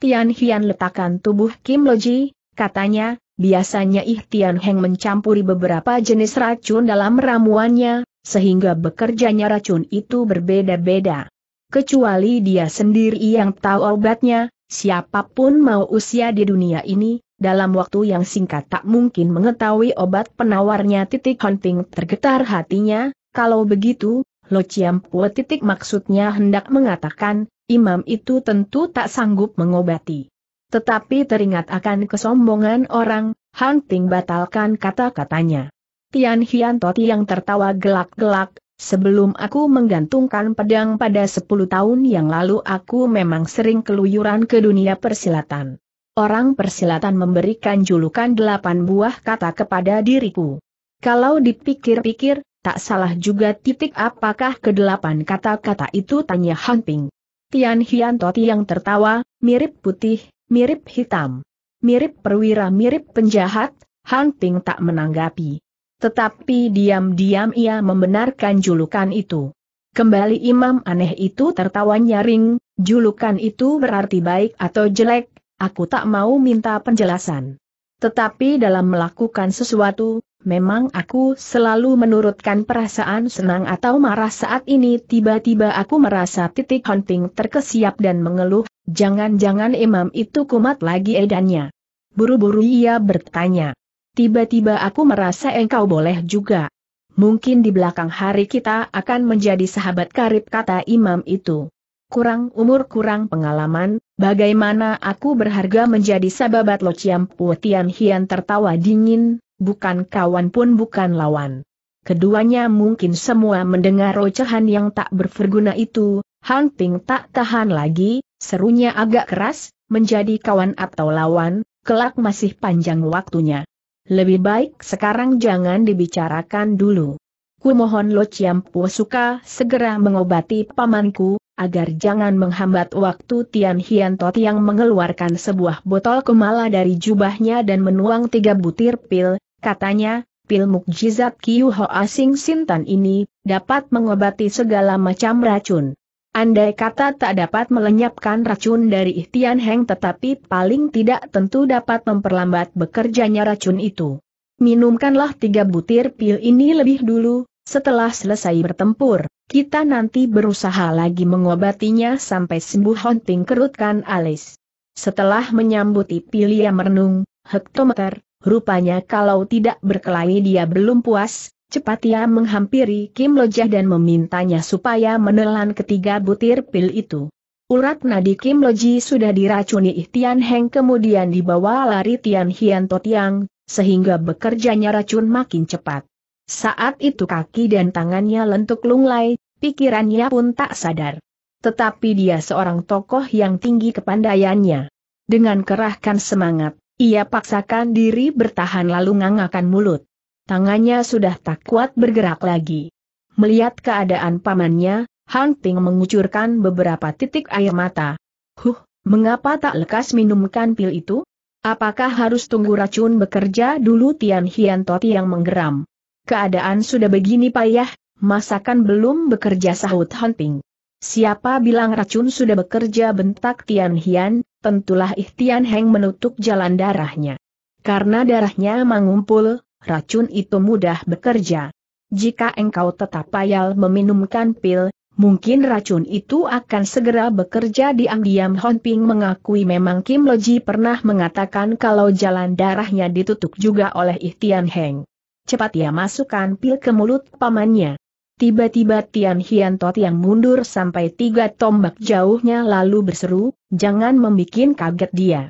S1: Tian Hian letakkan tubuh Kim Loji, katanya, biasanya Ih Tian Heng mencampuri beberapa jenis racun dalam ramuannya, sehingga bekerjanya racun itu berbeda-beda. Kecuali dia sendiri yang tahu obatnya, siapapun mau usia di dunia ini, dalam waktu yang singkat tak mungkin mengetahui obat penawarnya titik hunting tergetar hatinya, kalau begitu, Lo Ciampu titik maksudnya hendak mengatakan, imam itu tentu tak sanggup mengobati. Tetapi teringat akan kesombongan orang, Han Ting batalkan kata-katanya. Tian Hian Toti yang tertawa gelak-gelak, sebelum aku menggantungkan pedang pada 10 tahun yang lalu aku memang sering keluyuran ke dunia persilatan. Orang persilatan memberikan julukan delapan buah kata kepada diriku. Kalau dipikir-pikir, Tak salah juga titik apakah kedelapan kata-kata itu tanya Han Ping. Tian Hian Toti yang tertawa, mirip putih, mirip hitam. Mirip perwira mirip penjahat, Han Ping tak menanggapi. Tetapi diam-diam ia membenarkan julukan itu. Kembali imam aneh itu tertawa nyaring, julukan itu berarti baik atau jelek, aku tak mau minta penjelasan. Tetapi dalam melakukan sesuatu, memang aku selalu menurutkan perasaan senang atau marah saat ini tiba-tiba aku merasa titik hunting terkesiap dan mengeluh, jangan-jangan imam itu kumat lagi edannya. Buru-buru ia bertanya. Tiba-tiba aku merasa engkau boleh juga. Mungkin di belakang hari kita akan menjadi sahabat karib kata imam itu. Kurang umur kurang pengalaman, Bagaimana aku berharga menjadi sababat Lo Ciampu Tian Hian tertawa dingin, bukan kawan pun bukan lawan. Keduanya mungkin semua mendengar rocehan yang tak berverguna itu, Han Ping tak tahan lagi, serunya agak keras, menjadi kawan atau lawan, kelak masih panjang waktunya. Lebih baik sekarang jangan dibicarakan dulu. Kumohon Lo Ciampu suka segera mengobati pamanku, agar jangan menghambat waktu Tian Hian yang mengeluarkan sebuah botol kemala dari jubahnya dan menuang tiga butir pil, katanya, pil mukjizat Kiu Hoa Sing Sintan ini dapat mengobati segala macam racun. Andai kata tak dapat melenyapkan racun dari Tian Heng tetapi paling tidak tentu dapat memperlambat bekerjanya racun itu. Minumkanlah tiga butir pil ini lebih dulu, setelah selesai bertempur. Kita nanti berusaha lagi mengobatinya sampai sembuh Honting kerutkan alis. Setelah menyambuti pilihan merenung, hektometer, rupanya kalau tidak berkelahi dia belum puas, cepat ia menghampiri Kim Lojah dan memintanya supaya menelan ketiga butir pil itu. Urat nadi Kim Loji sudah diracuni Ihtian Heng kemudian dibawa lari Tian Hian Totiang, sehingga bekerjanya racun makin cepat. Saat itu kaki dan tangannya lentuk lunglai, pikirannya pun tak sadar. Tetapi dia seorang tokoh yang tinggi kepandaiannya. Dengan kerahkan semangat, ia paksakan diri bertahan lalu ngangakan mulut. Tangannya sudah tak kuat bergerak lagi. Melihat keadaan pamannya, Han Ping mengucurkan beberapa titik air mata. Huh, mengapa tak lekas minumkan pil itu? Apakah harus tunggu racun bekerja dulu Tian Hian Toti yang menggeram? Keadaan sudah begini payah, masakan belum bekerja sahut hunting. Siapa bilang racun sudah bekerja bentak Tian Hian, tentulah Ihtian Heng menutup jalan darahnya. Karena darahnya mengumpul, racun itu mudah bekerja. Jika engkau tetap payal meminumkan pil, mungkin racun itu akan segera bekerja di diam Honping mengakui memang Kim Loji pernah mengatakan kalau jalan darahnya ditutup juga oleh Ihtian Heng cepat ia masukkan pil ke mulut pamannya. Tiba-tiba Tian Hian yang mundur sampai tiga tombak jauhnya lalu berseru, jangan membuat kaget dia.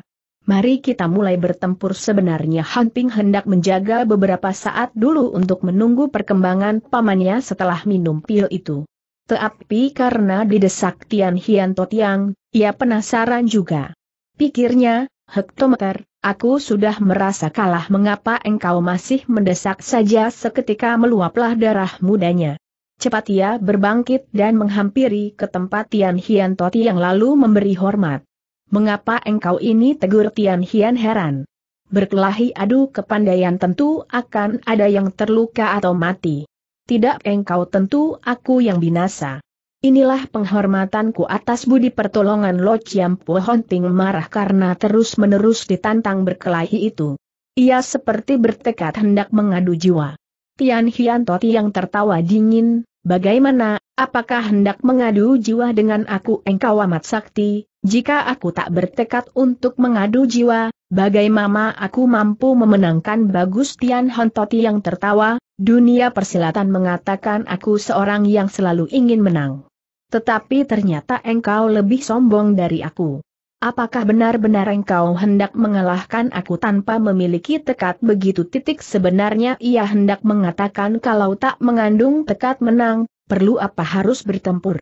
S1: Mari kita mulai bertempur sebenarnya Han Ping hendak menjaga beberapa saat dulu untuk menunggu perkembangan pamannya setelah minum pil itu. Tetapi karena didesak Tian Hian yang, ia penasaran juga. Pikirnya, Hektometer, aku sudah merasa kalah mengapa engkau masih mendesak saja seketika meluaplah darah mudanya. Cepat ia berbangkit dan menghampiri ke tempat Tian Hian Toti yang lalu memberi hormat. Mengapa engkau ini tegur Tian Hian heran? Berkelahi adu kepandaian tentu akan ada yang terluka atau mati. Tidak engkau tentu aku yang binasa. Inilah penghormatanku atas budi pertolongan Lo Chiam Po Hunting marah karena terus-menerus ditantang berkelahi itu. Ia seperti bertekad hendak mengadu jiwa. Tian Hiantoti yang tertawa dingin, bagaimana, apakah hendak mengadu jiwa dengan aku engkau amat sakti, jika aku tak bertekad untuk mengadu jiwa, bagaimana aku mampu memenangkan bagus Tian Toti yang tertawa, dunia persilatan mengatakan aku seorang yang selalu ingin menang. Tetapi ternyata engkau lebih sombong dari aku. Apakah benar-benar engkau hendak mengalahkan aku tanpa memiliki tekad begitu titik sebenarnya ia hendak mengatakan kalau tak mengandung tekad menang, perlu apa harus bertempur.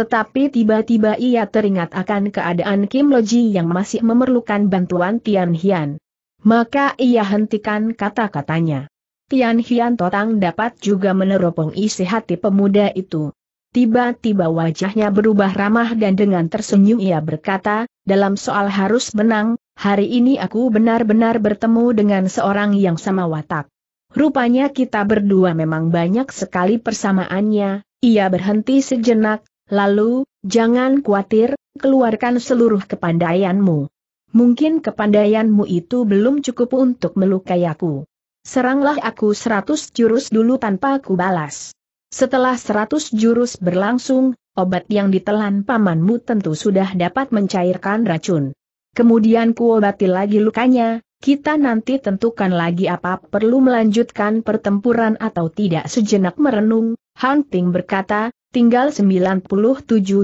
S1: Tetapi tiba-tiba ia teringat akan keadaan Kim Loji yang masih memerlukan bantuan Tian Hian. Maka ia hentikan kata-katanya. Tian Hian Totang dapat juga meneropong isi hati pemuda itu. Tiba-tiba wajahnya berubah ramah dan dengan tersenyum ia berkata, dalam soal harus menang, hari ini aku benar-benar bertemu dengan seorang yang sama watak. Rupanya kita berdua memang banyak sekali persamaannya, ia berhenti sejenak, lalu, jangan khawatir, keluarkan seluruh kepandaianmu. Mungkin kepandaianmu itu belum cukup untuk melukai aku. Seranglah aku seratus jurus dulu tanpa ku balas. Setelah seratus jurus berlangsung, obat yang ditelan pamanmu tentu sudah dapat mencairkan racun. Kemudian kuobati lagi lukanya, kita nanti tentukan lagi apa perlu melanjutkan pertempuran atau tidak sejenak merenung, Hunting berkata, tinggal 97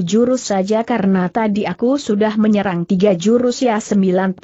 S1: jurus saja karena tadi aku sudah menyerang tiga jurus ya 97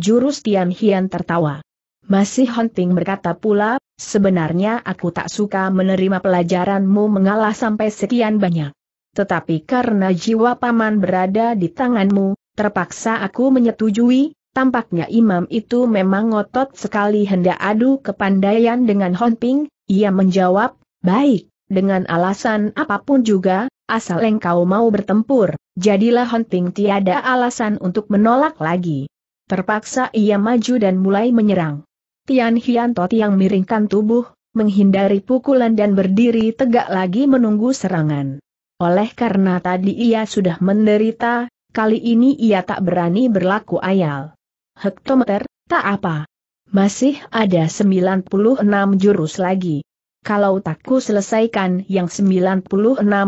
S1: jurus Tian Hian tertawa. Masih Hunting berkata pula, Sebenarnya aku tak suka menerima pelajaranmu mengalah sampai sekian banyak. Tetapi karena jiwa paman berada di tanganmu, terpaksa aku menyetujui, tampaknya imam itu memang ngotot sekali hendak adu kepandaian dengan Honping, ia menjawab, baik, dengan alasan apapun juga, asal engkau mau bertempur, jadilah Honping tiada alasan untuk menolak lagi. Terpaksa ia maju dan mulai menyerang. Tian Hianto yang miringkan tubuh, menghindari pukulan dan berdiri tegak lagi menunggu serangan. Oleh karena tadi ia sudah menderita, kali ini ia tak berani berlaku ayal. Hektometer, tak apa. Masih ada 96 jurus lagi. Kalau takku selesaikan yang 96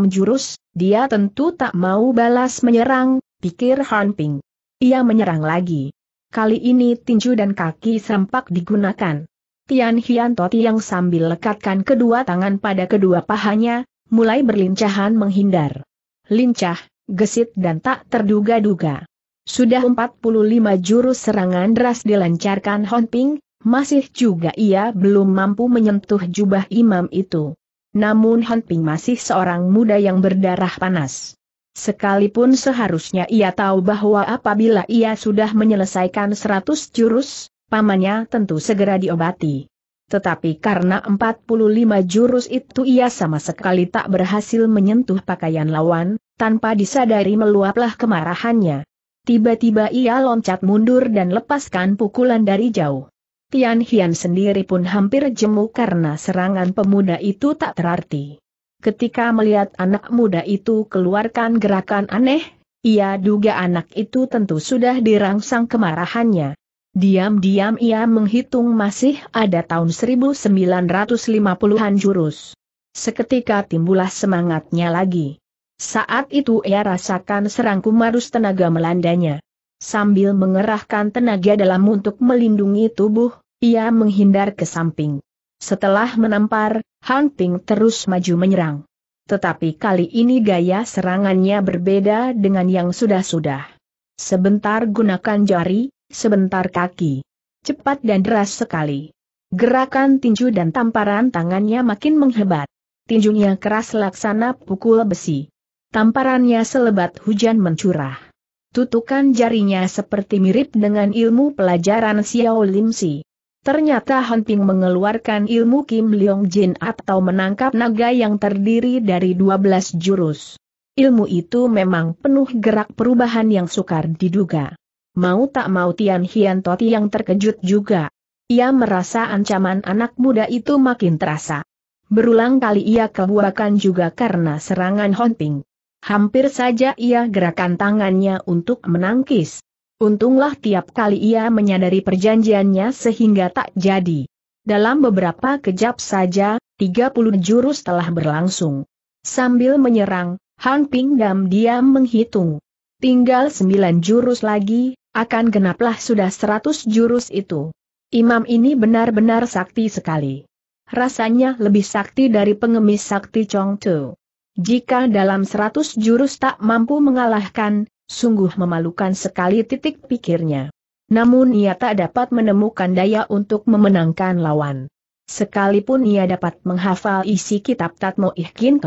S1: jurus, dia tentu tak mau balas menyerang, pikir Han Ping. Ia menyerang lagi kali ini tinju dan kaki serempak digunakan. Tian Hianto yang sambil lekatkan kedua tangan pada kedua pahanya, mulai berlincahan menghindar. Lincah, gesit dan tak terduga-duga. Sudah 45 jurus serangan deras dilancarkan Hon Ping, masih juga ia belum mampu menyentuh jubah imam itu. Namun Hon Ping masih seorang muda yang berdarah panas. Sekalipun seharusnya ia tahu bahwa apabila ia sudah menyelesaikan seratus jurus, pamannya tentu segera diobati. Tetapi karena empat puluh lima jurus itu ia sama sekali tak berhasil menyentuh pakaian lawan, tanpa disadari meluaplah kemarahannya. Tiba-tiba ia loncat mundur dan lepaskan pukulan dari jauh. Tian Hian sendiri pun hampir jemu karena serangan pemuda itu tak terarti. Ketika melihat anak muda itu keluarkan gerakan aneh, ia duga anak itu tentu sudah dirangsang kemarahannya. Diam-diam ia menghitung masih ada tahun 1950-an jurus. Seketika timbullah semangatnya lagi. Saat itu ia rasakan serangkum marus tenaga melandanya. Sambil mengerahkan tenaga dalam untuk melindungi tubuh, ia menghindar ke samping. Setelah menampar, Han Ping terus maju menyerang. Tetapi kali ini gaya serangannya berbeda dengan yang sudah-sudah. Sebentar gunakan jari, sebentar kaki. Cepat dan deras sekali. Gerakan tinju dan tamparan tangannya makin menghebat. Tinjunya keras laksana pukul besi. Tamparannya selebat hujan mencurah. Tutukan jarinya seperti mirip dengan ilmu pelajaran Xiao Lim Si. Ternyata Han Ping mengeluarkan ilmu Kim Leong Jin atau menangkap naga yang terdiri dari 12 jurus. Ilmu itu memang penuh gerak perubahan yang sukar diduga. Mau tak mau Tian Hian Toti yang terkejut juga. Ia merasa ancaman anak muda itu makin terasa. Berulang kali ia kebuakan juga karena serangan Hon Ping. Hampir saja ia gerakan tangannya untuk menangkis. Untunglah tiap kali ia menyadari perjanjiannya sehingga tak jadi. Dalam beberapa kejap saja, 30 jurus telah berlangsung. Sambil menyerang, Han Dam diam menghitung. Tinggal 9 jurus lagi, akan genaplah sudah 100 jurus itu. Imam ini benar-benar sakti sekali. Rasanya lebih sakti dari pengemis sakti Chong Tu. Jika dalam 100 jurus tak mampu mengalahkan, Sungguh memalukan sekali titik pikirnya. Namun ia tak dapat menemukan daya untuk memenangkan lawan. Sekalipun ia dapat menghafal isi kitab Tatmo Ihkin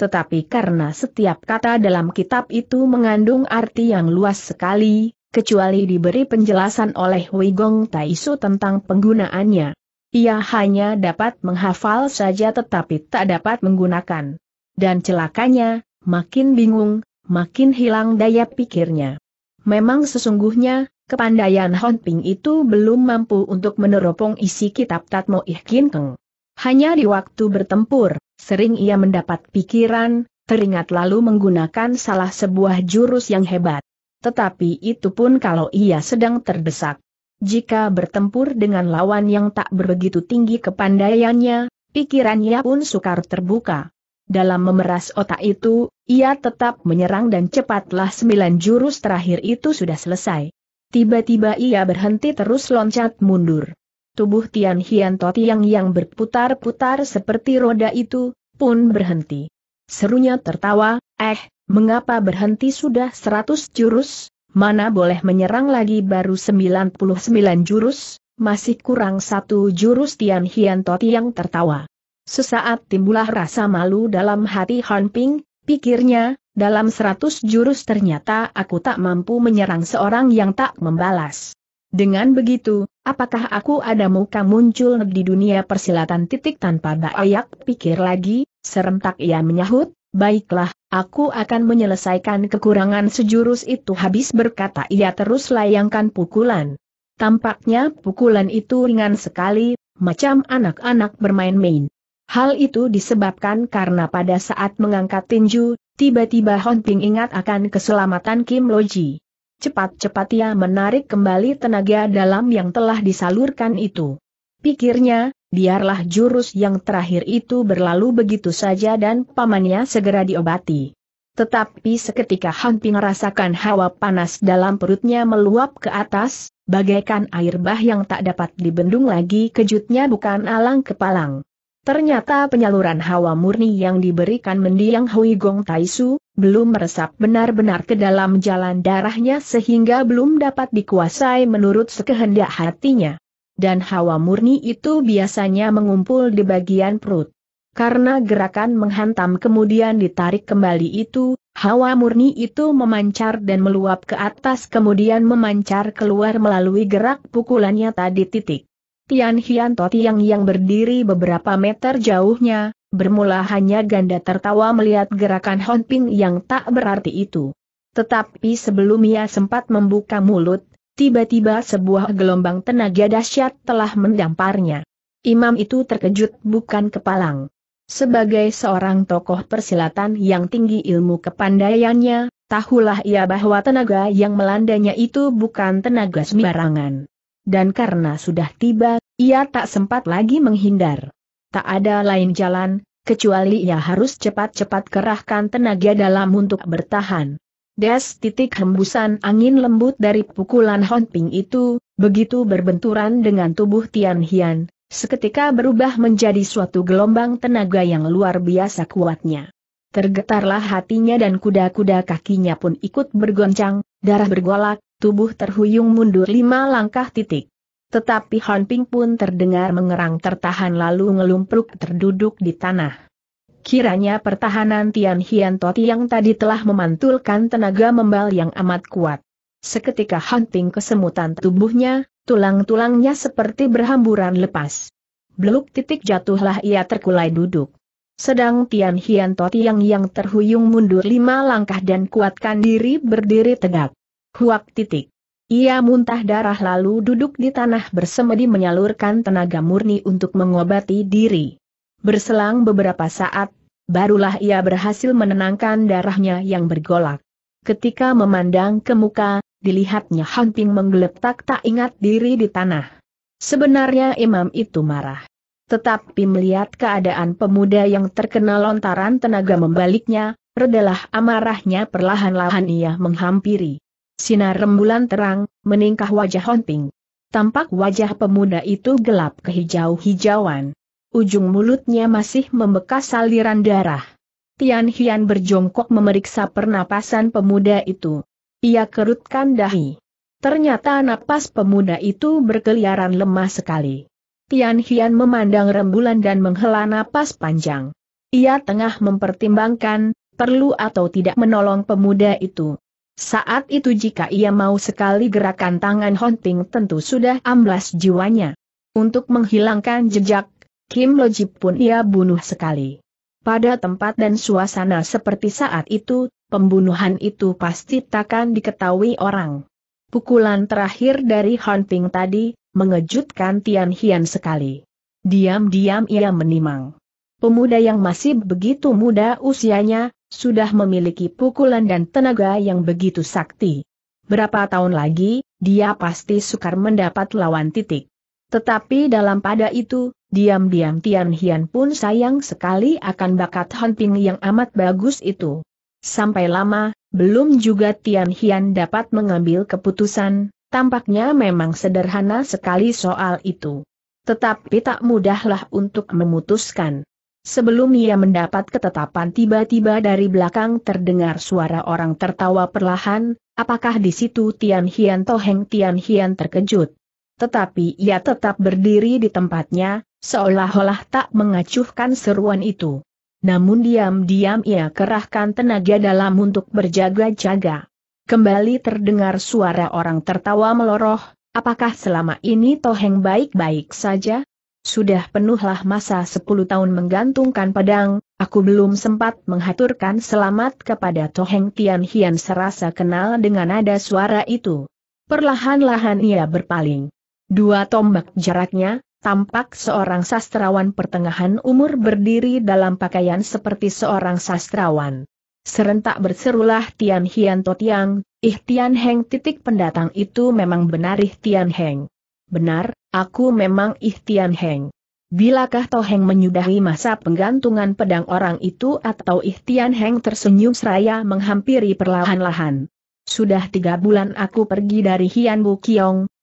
S1: Tetapi karena setiap kata dalam kitab itu mengandung arti yang luas sekali, kecuali diberi penjelasan oleh Wei Gong Taisu tentang penggunaannya. Ia hanya dapat menghafal saja tetapi tak dapat menggunakan. Dan celakanya, makin bingung, makin hilang daya pikirnya. Memang sesungguhnya, kepandaian Ping itu belum mampu untuk meneropong isi kitab Tatmo Ihkin Keng. Hanya di waktu bertempur, sering ia mendapat pikiran, teringat lalu menggunakan salah sebuah jurus yang hebat. Tetapi itu pun kalau ia sedang terdesak. Jika bertempur dengan lawan yang tak berbegitu tinggi kepandaiannya, pikirannya pun sukar terbuka. Dalam memeras otak itu, ia tetap menyerang dan cepatlah sembilan jurus terakhir itu sudah selesai. Tiba-tiba ia berhenti terus loncat mundur. Tubuh Tian Hian Toti yang berputar-putar seperti roda itu, pun berhenti. Serunya tertawa, eh, mengapa berhenti sudah seratus jurus? Mana boleh menyerang lagi baru sembilan puluh sembilan jurus, masih kurang satu jurus Tian Hian yang tertawa. Sesaat timbullah rasa malu dalam hati Han Ping, pikirnya, dalam seratus jurus ternyata aku tak mampu menyerang seorang yang tak membalas. Dengan begitu, apakah aku ada muka muncul di dunia persilatan titik tanpa dayak pikir lagi, serentak ia menyahut, baiklah, aku akan menyelesaikan kekurangan sejurus itu habis berkata ia terus layangkan pukulan. Tampaknya pukulan itu ringan sekali, macam anak-anak bermain-main. Hal itu disebabkan karena pada saat mengangkat tinju, tiba-tiba Hon Ping ingat akan keselamatan Kim Loji. Cepat-cepat ia menarik kembali tenaga dalam yang telah disalurkan itu. Pikirnya, biarlah jurus yang terakhir itu berlalu begitu saja dan pamannya segera diobati. Tetapi seketika Han Ping merasakan hawa panas dalam perutnya meluap ke atas, bagaikan air bah yang tak dapat dibendung lagi kejutnya bukan alang kepalang. Ternyata penyaluran hawa murni yang diberikan mendiang Hui Gong Taisu, belum meresap benar-benar ke dalam jalan darahnya sehingga belum dapat dikuasai menurut sekehendak hatinya. Dan hawa murni itu biasanya mengumpul di bagian perut. Karena gerakan menghantam kemudian ditarik kembali itu, hawa murni itu memancar dan meluap ke atas kemudian memancar keluar melalui gerak pukulannya tadi titik. Tian Hianto Tiang yang berdiri beberapa meter jauhnya, bermula hanya ganda tertawa melihat gerakan Hon Ping yang tak berarti itu. Tetapi sebelum ia sempat membuka mulut, tiba-tiba sebuah gelombang tenaga dahsyat telah mendamparnya. Imam itu terkejut bukan kepalang. Sebagai seorang tokoh persilatan yang tinggi ilmu kepandaiannya, tahulah ia bahwa tenaga yang melandanya itu bukan tenaga sembarangan dan karena sudah tiba, ia tak sempat lagi menghindar. Tak ada lain jalan, kecuali ia harus cepat-cepat kerahkan tenaga dalam untuk bertahan. Des titik hembusan angin lembut dari pukulan Honping itu, begitu berbenturan dengan tubuh Tian Hian, seketika berubah menjadi suatu gelombang tenaga yang luar biasa kuatnya. Tergetarlah hatinya dan kuda-kuda kakinya pun ikut bergoncang, darah bergolak, tubuh terhuyung mundur lima langkah titik. Tetapi Han Ping pun terdengar mengerang tertahan lalu ngelumpruk terduduk di tanah. Kiranya pertahanan Tian Hian Toti yang tadi telah memantulkan tenaga membal yang amat kuat. Seketika Han Ping kesemutan tubuhnya, tulang-tulangnya seperti berhamburan lepas. Beluk titik jatuhlah ia terkulai duduk. Sedang Tian Hian Toti yang yang terhuyung mundur lima langkah dan kuatkan diri berdiri tegak. Huak titik. Ia muntah darah lalu duduk di tanah bersemedi menyalurkan tenaga murni untuk mengobati diri. Berselang beberapa saat, barulah ia berhasil menenangkan darahnya yang bergolak. Ketika memandang ke muka, dilihatnya Hanping menggeletak tak ingat diri di tanah. Sebenarnya imam itu marah. Tetapi melihat keadaan pemuda yang terkena lontaran tenaga membaliknya, redalah amarahnya perlahan-lahan ia menghampiri. Sinar rembulan terang, meningkah wajah Honping. Tampak wajah pemuda itu gelap kehijau-hijauan. Ujung mulutnya masih membekas saliran darah. Tian Hian berjongkok memeriksa pernapasan pemuda itu. Ia kerutkan dahi. Ternyata napas pemuda itu berkeliaran lemah sekali. Tian Hian memandang rembulan dan menghela napas panjang. Ia tengah mempertimbangkan, perlu atau tidak menolong pemuda itu. Saat itu jika ia mau sekali gerakan tangan hunting tentu sudah amblas jiwanya. Untuk menghilangkan jejak, Kim Lojip pun ia bunuh sekali. Pada tempat dan suasana seperti saat itu, pembunuhan itu pasti takkan diketahui orang. Pukulan terakhir dari hunting tadi, mengejutkan Tian Hian sekali. Diam-diam ia menimang. Pemuda yang masih begitu muda usianya, sudah memiliki pukulan dan tenaga yang begitu sakti. Berapa tahun lagi, dia pasti sukar mendapat lawan titik. Tetapi dalam pada itu, diam-diam Tian Hian pun sayang sekali akan bakat hunting yang amat bagus itu. Sampai lama, belum juga Tian Hian dapat mengambil keputusan, tampaknya memang sederhana sekali soal itu. Tetapi tak mudahlah untuk memutuskan. Sebelum ia mendapat ketetapan tiba-tiba dari belakang terdengar suara orang tertawa perlahan, apakah di situ Tian Hian Toheng Tian Hian terkejut. Tetapi ia tetap berdiri di tempatnya, seolah-olah tak mengacuhkan seruan itu. Namun diam-diam ia kerahkan tenaga dalam untuk berjaga-jaga. Kembali terdengar suara orang tertawa meloroh, apakah selama ini Toheng baik-baik saja? Sudah penuhlah masa sepuluh tahun menggantungkan pedang, aku belum sempat menghaturkan selamat kepada Toheng Tian Hian serasa kenal dengan nada suara itu. Perlahan-lahan ia berpaling. Dua tombak jaraknya, tampak seorang sastrawan pertengahan umur berdiri dalam pakaian seperti seorang sastrawan. Serentak berserulah Tian Hian Totiang, ih Tian Heng titik pendatang itu memang benar ih Tian Heng benar, aku memang Ihtian Heng. Bilakah Toheng menyudahi masa penggantungan pedang orang itu atau Ihtian Heng tersenyum seraya menghampiri perlahan-lahan? Sudah tiga bulan aku pergi dari Hian Bu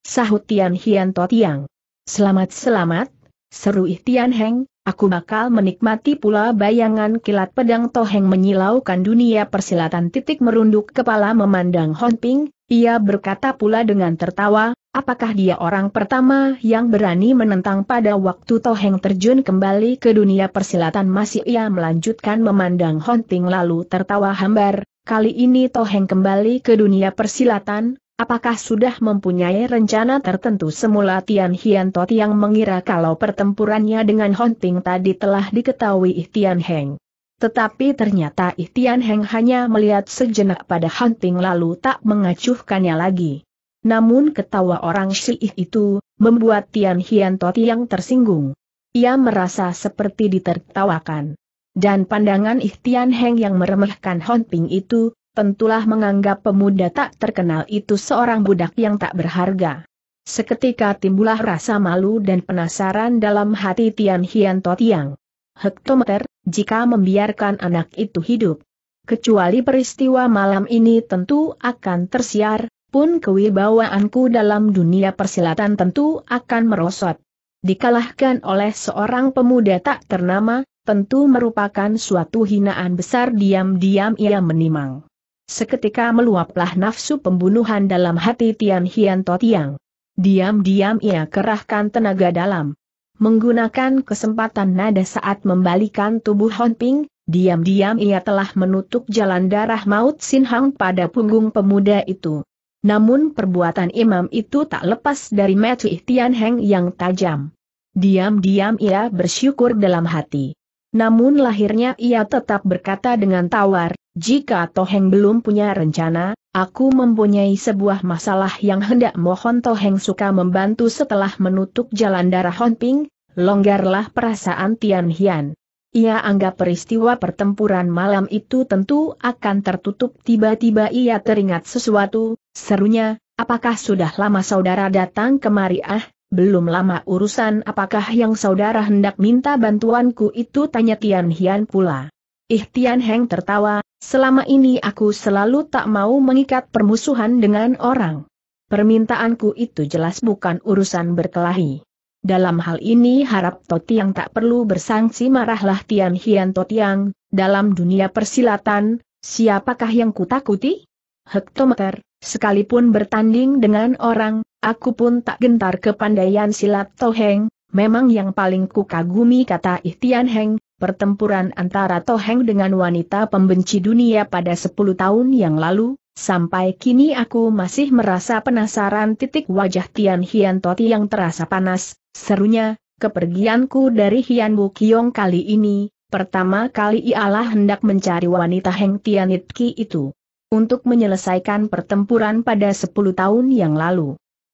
S1: sahut Tian Hian To Tiang. Selamat-selamat, seru Ihtian Heng, aku bakal menikmati pula bayangan kilat pedang Toheng menyilaukan dunia persilatan titik merunduk kepala memandang Hon Ping, ia berkata pula dengan tertawa, Apakah dia orang pertama yang berani menentang pada waktu Toheng terjun kembali ke dunia persilatan masih ia melanjutkan memandang Hunting lalu tertawa hambar, kali ini Toheng kembali ke dunia persilatan, apakah sudah mempunyai rencana tertentu semula Tian Hiantot yang mengira kalau pertempurannya dengan Hunting tadi telah diketahui Tian Heng. Tetapi ternyata Ihtian Heng hanya melihat sejenak pada Hunting lalu tak mengacuhkannya lagi. Namun ketawa orang Syih itu, membuat Tian Hian Toti yang tersinggung. Ia merasa seperti ditertawakan. Dan pandangan Ihtian Heng yang meremehkan Hon Ping itu, tentulah menganggap pemuda tak terkenal itu seorang budak yang tak berharga. Seketika timbullah rasa malu dan penasaran dalam hati Tian Hian Totiang. Hektometer, jika membiarkan anak itu hidup. Kecuali peristiwa malam ini tentu akan tersiar, pun kewibawaanku dalam dunia persilatan tentu akan merosot. Dikalahkan oleh seorang pemuda tak ternama, tentu merupakan suatu hinaan besar diam-diam ia menimang. Seketika meluaplah nafsu pembunuhan dalam hati Tian Hian Tiang. Diam-diam ia kerahkan tenaga dalam. Menggunakan kesempatan nada saat membalikan tubuh Ping, diam-diam ia telah menutup jalan darah maut Sin Hang pada punggung pemuda itu. Namun perbuatan imam itu tak lepas dari metu Tian Heng yang tajam. Diam-diam ia bersyukur dalam hati. Namun lahirnya ia tetap berkata dengan tawar, jika Toheng belum punya rencana, aku mempunyai sebuah masalah yang hendak mohon Toheng suka membantu setelah menutup jalan darah Honping, longgarlah perasaan Tian Hian. Ia anggap peristiwa pertempuran malam itu tentu akan tertutup tiba-tiba ia teringat sesuatu, Serunya, apakah sudah lama saudara datang kemari ah? Belum lama urusan apakah yang saudara hendak minta bantuanku itu tanya Tian Hian pula. Ih Tian Heng tertawa, selama ini aku selalu tak mau mengikat permusuhan dengan orang. Permintaanku itu jelas bukan urusan berkelahi. Dalam hal ini harap Totiang tak perlu bersangsi marahlah Tian Hian Totiang, dalam dunia persilatan, siapakah yang kutakuti? Hektometer, Sekalipun bertanding dengan orang, aku pun tak gentar kepandaian silat Toheng, memang yang paling kukagumi kata Ihtian Heng, pertempuran antara Toheng dengan wanita pembenci dunia pada 10 tahun yang lalu, Sampai kini aku masih merasa penasaran titik wajah Tian Hian Toti yang terasa panas, serunya, kepergianku dari Hian Bu Kiong kali ini, pertama kali ialah hendak mencari wanita Heng Tian Itki itu untuk menyelesaikan pertempuran pada 10 tahun yang lalu.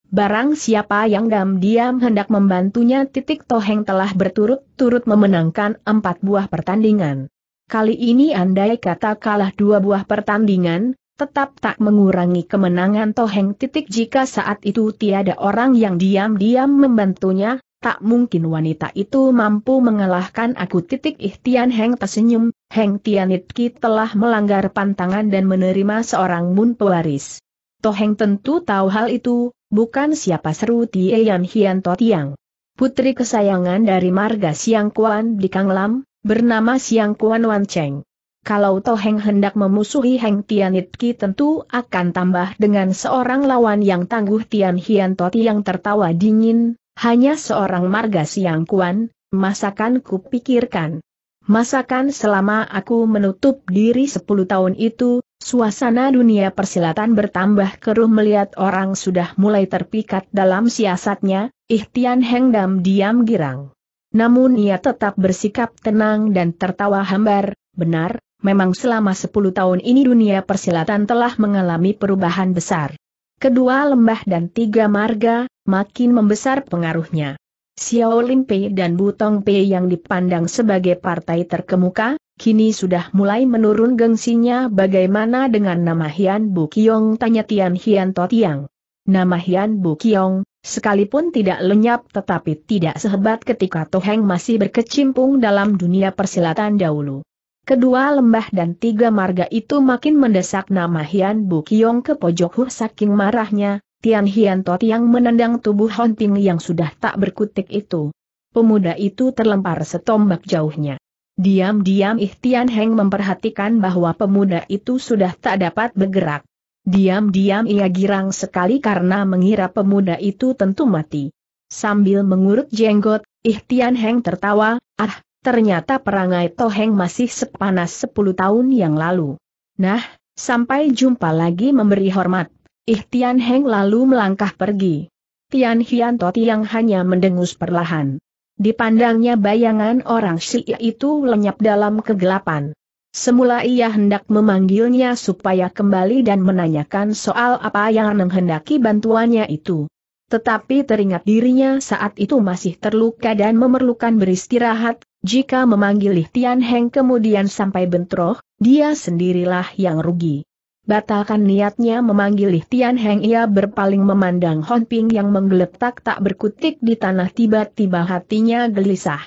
S1: Barang siapa yang diam-diam hendak membantunya titik Toheng telah berturut-turut memenangkan empat buah pertandingan. Kali ini andai kata kalah dua buah pertandingan, tetap tak mengurangi kemenangan Toheng titik jika saat itu tiada orang yang diam-diam membantunya, tak mungkin wanita itu mampu mengalahkan aku titik Ihtian Heng tersenyum, Heng Tianitki telah melanggar pantangan dan menerima seorang mun pewaris. Heng tentu tahu hal itu, bukan siapa seru Tian Hian To Tiang. Putri kesayangan dari marga Siang Kuan di Kang Lam, bernama Siang Kuan Wan Cheng. Kalau Toh Heng hendak memusuhi Heng Tianitki tentu akan tambah dengan seorang lawan yang tangguh Tian Hian To Tiang tertawa dingin, hanya seorang marga siang kuan, masakan pikirkan. Masakan selama aku menutup diri sepuluh tahun itu, suasana dunia persilatan bertambah keruh melihat orang sudah mulai terpikat dalam siasatnya, ikhtian Hengdam diam girang. Namun ia tetap bersikap tenang dan tertawa hambar, benar, memang selama sepuluh tahun ini dunia persilatan telah mengalami perubahan besar. Kedua lembah dan tiga marga, makin membesar pengaruhnya. Xiao Pei dan Butong Pei yang dipandang sebagai partai terkemuka, kini sudah mulai menurun gengsinya bagaimana dengan nama Hian Bu Kiong tanya Tian Hian To Tiang. Nama Hian Bu Kiong, sekalipun tidak lenyap tetapi tidak sehebat ketika Toheng masih berkecimpung dalam dunia persilatan dahulu. Kedua lembah dan tiga marga itu makin mendesak nama Hian Bu Kiong ke pojok hur, saking marahnya, Tian Hian Tot yang menendang tubuh Hon yang sudah tak berkutik itu. Pemuda itu terlempar setombak jauhnya. Diam-diam Ihtian Heng memperhatikan bahwa pemuda itu sudah tak dapat bergerak. Diam-diam ia girang sekali karena mengira pemuda itu tentu mati. Sambil mengurut jenggot, Ihtian Heng tertawa, ah, ternyata perangai Toheng masih sepanas 10 tahun yang lalu. Nah, sampai jumpa lagi memberi hormat. Ih Tian Heng lalu melangkah pergi. Tian Hianto yang hanya mendengus perlahan. Dipandangnya bayangan orang si itu lenyap dalam kegelapan. Semula ia hendak memanggilnya supaya kembali dan menanyakan soal apa yang menghendaki bantuannya itu. Tetapi teringat dirinya saat itu masih terluka dan memerlukan beristirahat, jika memanggil Tian Heng kemudian sampai bentroh, dia sendirilah yang rugi batalkan niatnya memanggil Tian Heng. Ia berpaling memandang Hon Ping yang menggeletak tak berkutik di tanah tiba-tiba hatinya gelisah.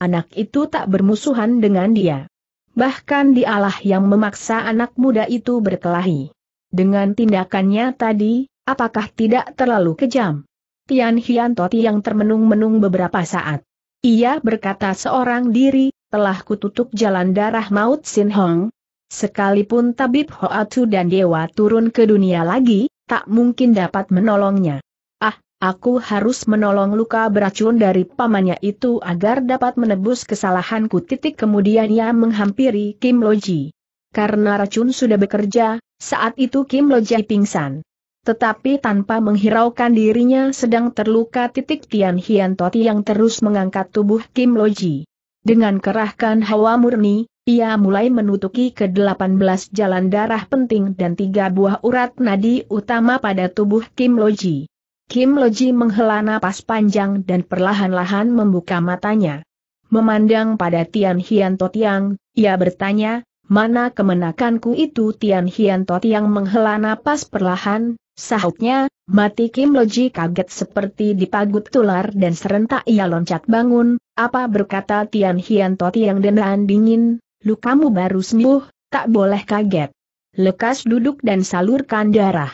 S1: Anak itu tak bermusuhan dengan dia. Bahkan dialah yang memaksa anak muda itu berkelahi. Dengan tindakannya tadi, apakah tidak terlalu kejam? Tian Hiantoti yang termenung-menung beberapa saat. Ia berkata seorang diri, telah kututup jalan darah maut Sin Hong, Sekalipun tabib Hoatu dan dewa turun ke dunia lagi, tak mungkin dapat menolongnya. Ah, aku harus menolong luka beracun dari pamannya itu agar dapat menebus kesalahanku. Titik kemudian ia menghampiri Kim Loji. Karena racun sudah bekerja, saat itu Kim Loji pingsan. Tetapi tanpa menghiraukan dirinya sedang terluka titik Tian Hian Toti yang terus mengangkat tubuh Kim Loji. Dengan kerahkan hawa murni, ia mulai menutuki ke-18 jalan darah penting dan tiga buah urat nadi utama pada tubuh Kim Loji. Kim Loji menghela napas panjang dan perlahan-lahan membuka matanya. Memandang pada Tian Hian Totiang, ia bertanya, mana kemenakanku itu Tian Hian Totiang menghela napas perlahan, sahutnya, mati Kim Loji kaget seperti dipagut tular dan serentak ia loncat bangun, apa berkata Tian Hian Totiang dengan dingin, lukamu baru sembuh, tak boleh kaget. Lekas duduk dan salurkan darah.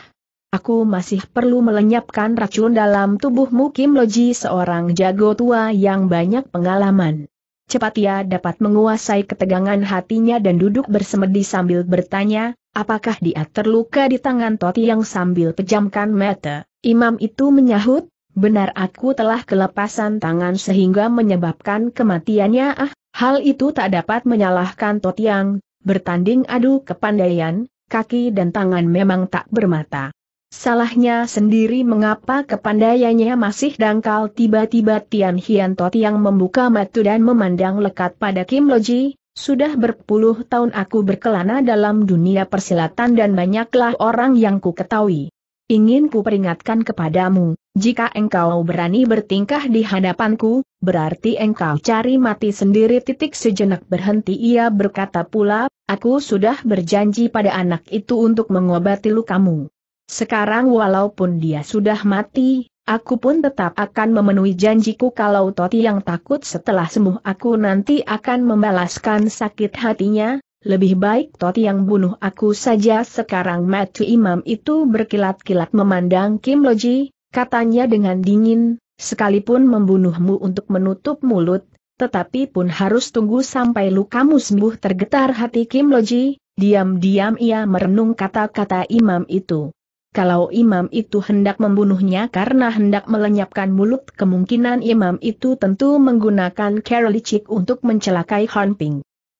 S1: Aku masih perlu melenyapkan racun dalam tubuhmu Kim Loji seorang jago tua yang banyak pengalaman. Cepat ia dapat menguasai ketegangan hatinya dan duduk bersemedi sambil bertanya, apakah dia terluka di tangan Toti yang sambil pejamkan mata. Imam itu menyahut, benar aku telah kelepasan tangan sehingga menyebabkan kematiannya ah, Hal itu tak dapat menyalahkan Totiang, bertanding adu kepandaian, kaki dan tangan memang tak bermata. Salahnya sendiri mengapa kepandaiannya masih dangkal tiba-tiba Tian Hian Totiang membuka matu dan memandang lekat pada Kim Loji, sudah berpuluh tahun aku berkelana dalam dunia persilatan dan banyaklah orang yang ku ketahui. Ingin ku peringatkan kepadamu, jika engkau berani bertingkah di hadapanku, berarti engkau cari mati sendiri. Titik sejenak berhenti ia berkata pula, aku sudah berjanji pada anak itu untuk mengobati lukamu. Sekarang walaupun dia sudah mati, aku pun tetap akan memenuhi janjiku kalau Toti yang takut setelah sembuh aku nanti akan membalaskan sakit hatinya, lebih baik Toti yang bunuh aku saja sekarang Matthew imam itu berkilat-kilat memandang Kim Loji, Katanya dengan dingin, sekalipun membunuhmu untuk menutup mulut, tetapi pun harus tunggu sampai lukamu sembuh tergetar hati Kim Loji, diam-diam ia merenung kata-kata imam itu. Kalau imam itu hendak membunuhnya karena hendak melenyapkan mulut, kemungkinan imam itu tentu menggunakan Chick untuk mencelakai Hon Ping.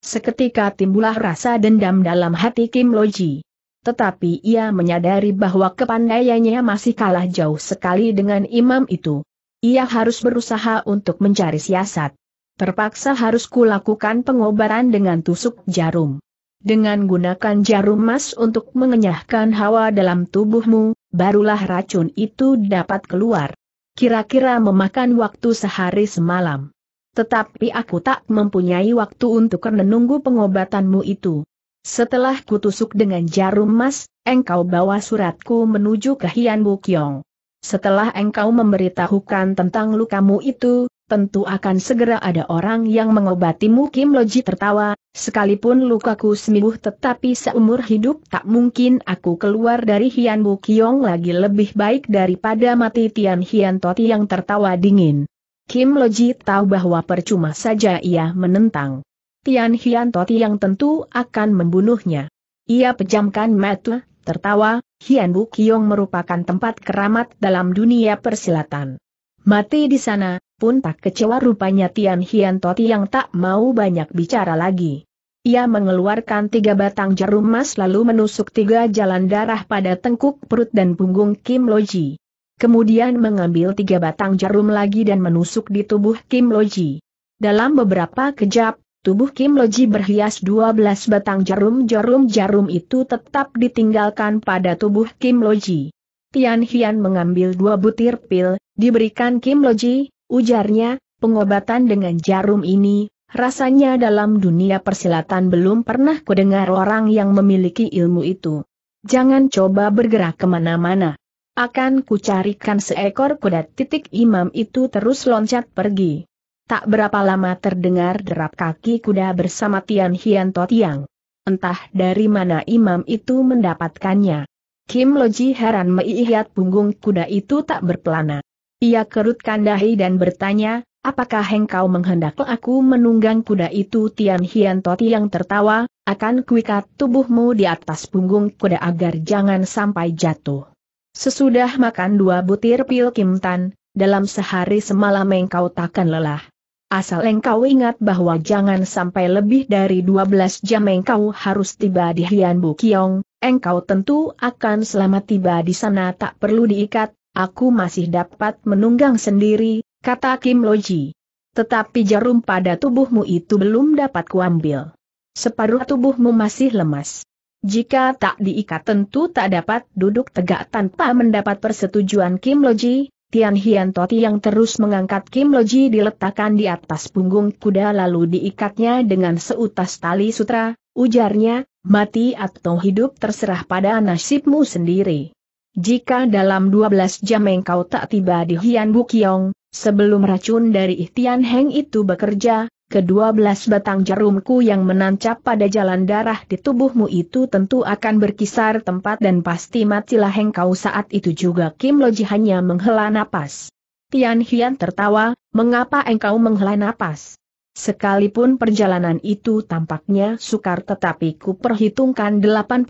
S1: Seketika timbullah rasa dendam dalam hati Kim Loji. Tetapi ia menyadari bahwa kepandaiannya masih kalah jauh sekali dengan imam itu. Ia harus berusaha untuk mencari siasat. Terpaksa harus kulakukan pengobaran dengan tusuk jarum. Dengan gunakan jarum emas untuk mengenyahkan hawa dalam tubuhmu, barulah racun itu dapat keluar. Kira-kira memakan waktu sehari semalam. Tetapi aku tak mempunyai waktu untuk menunggu pengobatanmu itu. Setelah kutusuk dengan jarum emas, engkau bawa suratku menuju ke Hian Bukyong. Setelah engkau memberitahukan tentang lukamu itu, tentu akan segera ada orang yang mengobatimu Kim Loji tertawa, sekalipun lukaku sembuh tetapi seumur hidup tak mungkin aku keluar dari Hian Bu Kiong lagi lebih baik daripada mati Tian Hian Toti yang tertawa dingin. Kim Loji tahu bahwa percuma saja ia menentang. Tian Hian Toti yang tentu akan membunuhnya. Ia pejamkan mata, tertawa, Hian Bu Kiong merupakan tempat keramat dalam dunia persilatan. Mati di sana, pun tak kecewa rupanya Tian Hian Toti yang tak mau banyak bicara lagi. Ia mengeluarkan tiga batang jarum emas lalu menusuk tiga jalan darah pada tengkuk perut dan punggung Kim Loji. Kemudian mengambil tiga batang jarum lagi dan menusuk di tubuh Kim Loji. Dalam beberapa kejap, Tubuh Kim Loji berhias 12 batang jarum-jarum-jarum itu tetap ditinggalkan pada tubuh Kim Loji. Tian Hian mengambil dua butir pil, diberikan Kim Loji, ujarnya, pengobatan dengan jarum ini, rasanya dalam dunia persilatan belum pernah kudengar orang yang memiliki ilmu itu. Jangan coba bergerak kemana-mana. Akan kucarikan seekor kuda titik imam itu terus loncat pergi. Tak berapa lama terdengar derap kaki kuda bersama Tian Hian Totiang. Entah dari mana imam itu mendapatkannya. Kim Loji heran melihat punggung kuda itu tak berpelana. Ia kerutkan dahi dan bertanya, apakah engkau menghendak aku menunggang kuda itu Tian Hian Totiang tertawa, akan kuikat tubuhmu di atas punggung kuda agar jangan sampai jatuh. Sesudah makan dua butir pil Kim Tan, dalam sehari semalam engkau takkan lelah. Asal engkau ingat bahwa jangan sampai lebih dari 12 jam engkau harus tiba di Hian Bu Kiong, engkau tentu akan selamat tiba di sana tak perlu diikat, aku masih dapat menunggang sendiri, kata Kim Loji. Tetapi jarum pada tubuhmu itu belum dapat kuambil. Separuh tubuhmu masih lemas. Jika tak diikat tentu tak dapat duduk tegak tanpa mendapat persetujuan Kim Loji, Tian Hian Toti yang terus mengangkat Kim Loji diletakkan di atas punggung kuda lalu diikatnya dengan seutas tali sutra, ujarnya, mati atau hidup terserah pada nasibmu sendiri. Jika dalam 12 jam engkau tak tiba di Hian Bukyong, sebelum racun dari Tian Heng itu bekerja, kedua belas batang jarumku yang menancap pada jalan darah di tubuhmu itu tentu akan berkisar tempat dan pasti matilah engkau saat itu juga Kim Loji hanya menghela napas. Tian Hian tertawa, mengapa engkau menghela napas? Sekalipun perjalanan itu tampaknya sukar tetapi ku perhitungkan 80%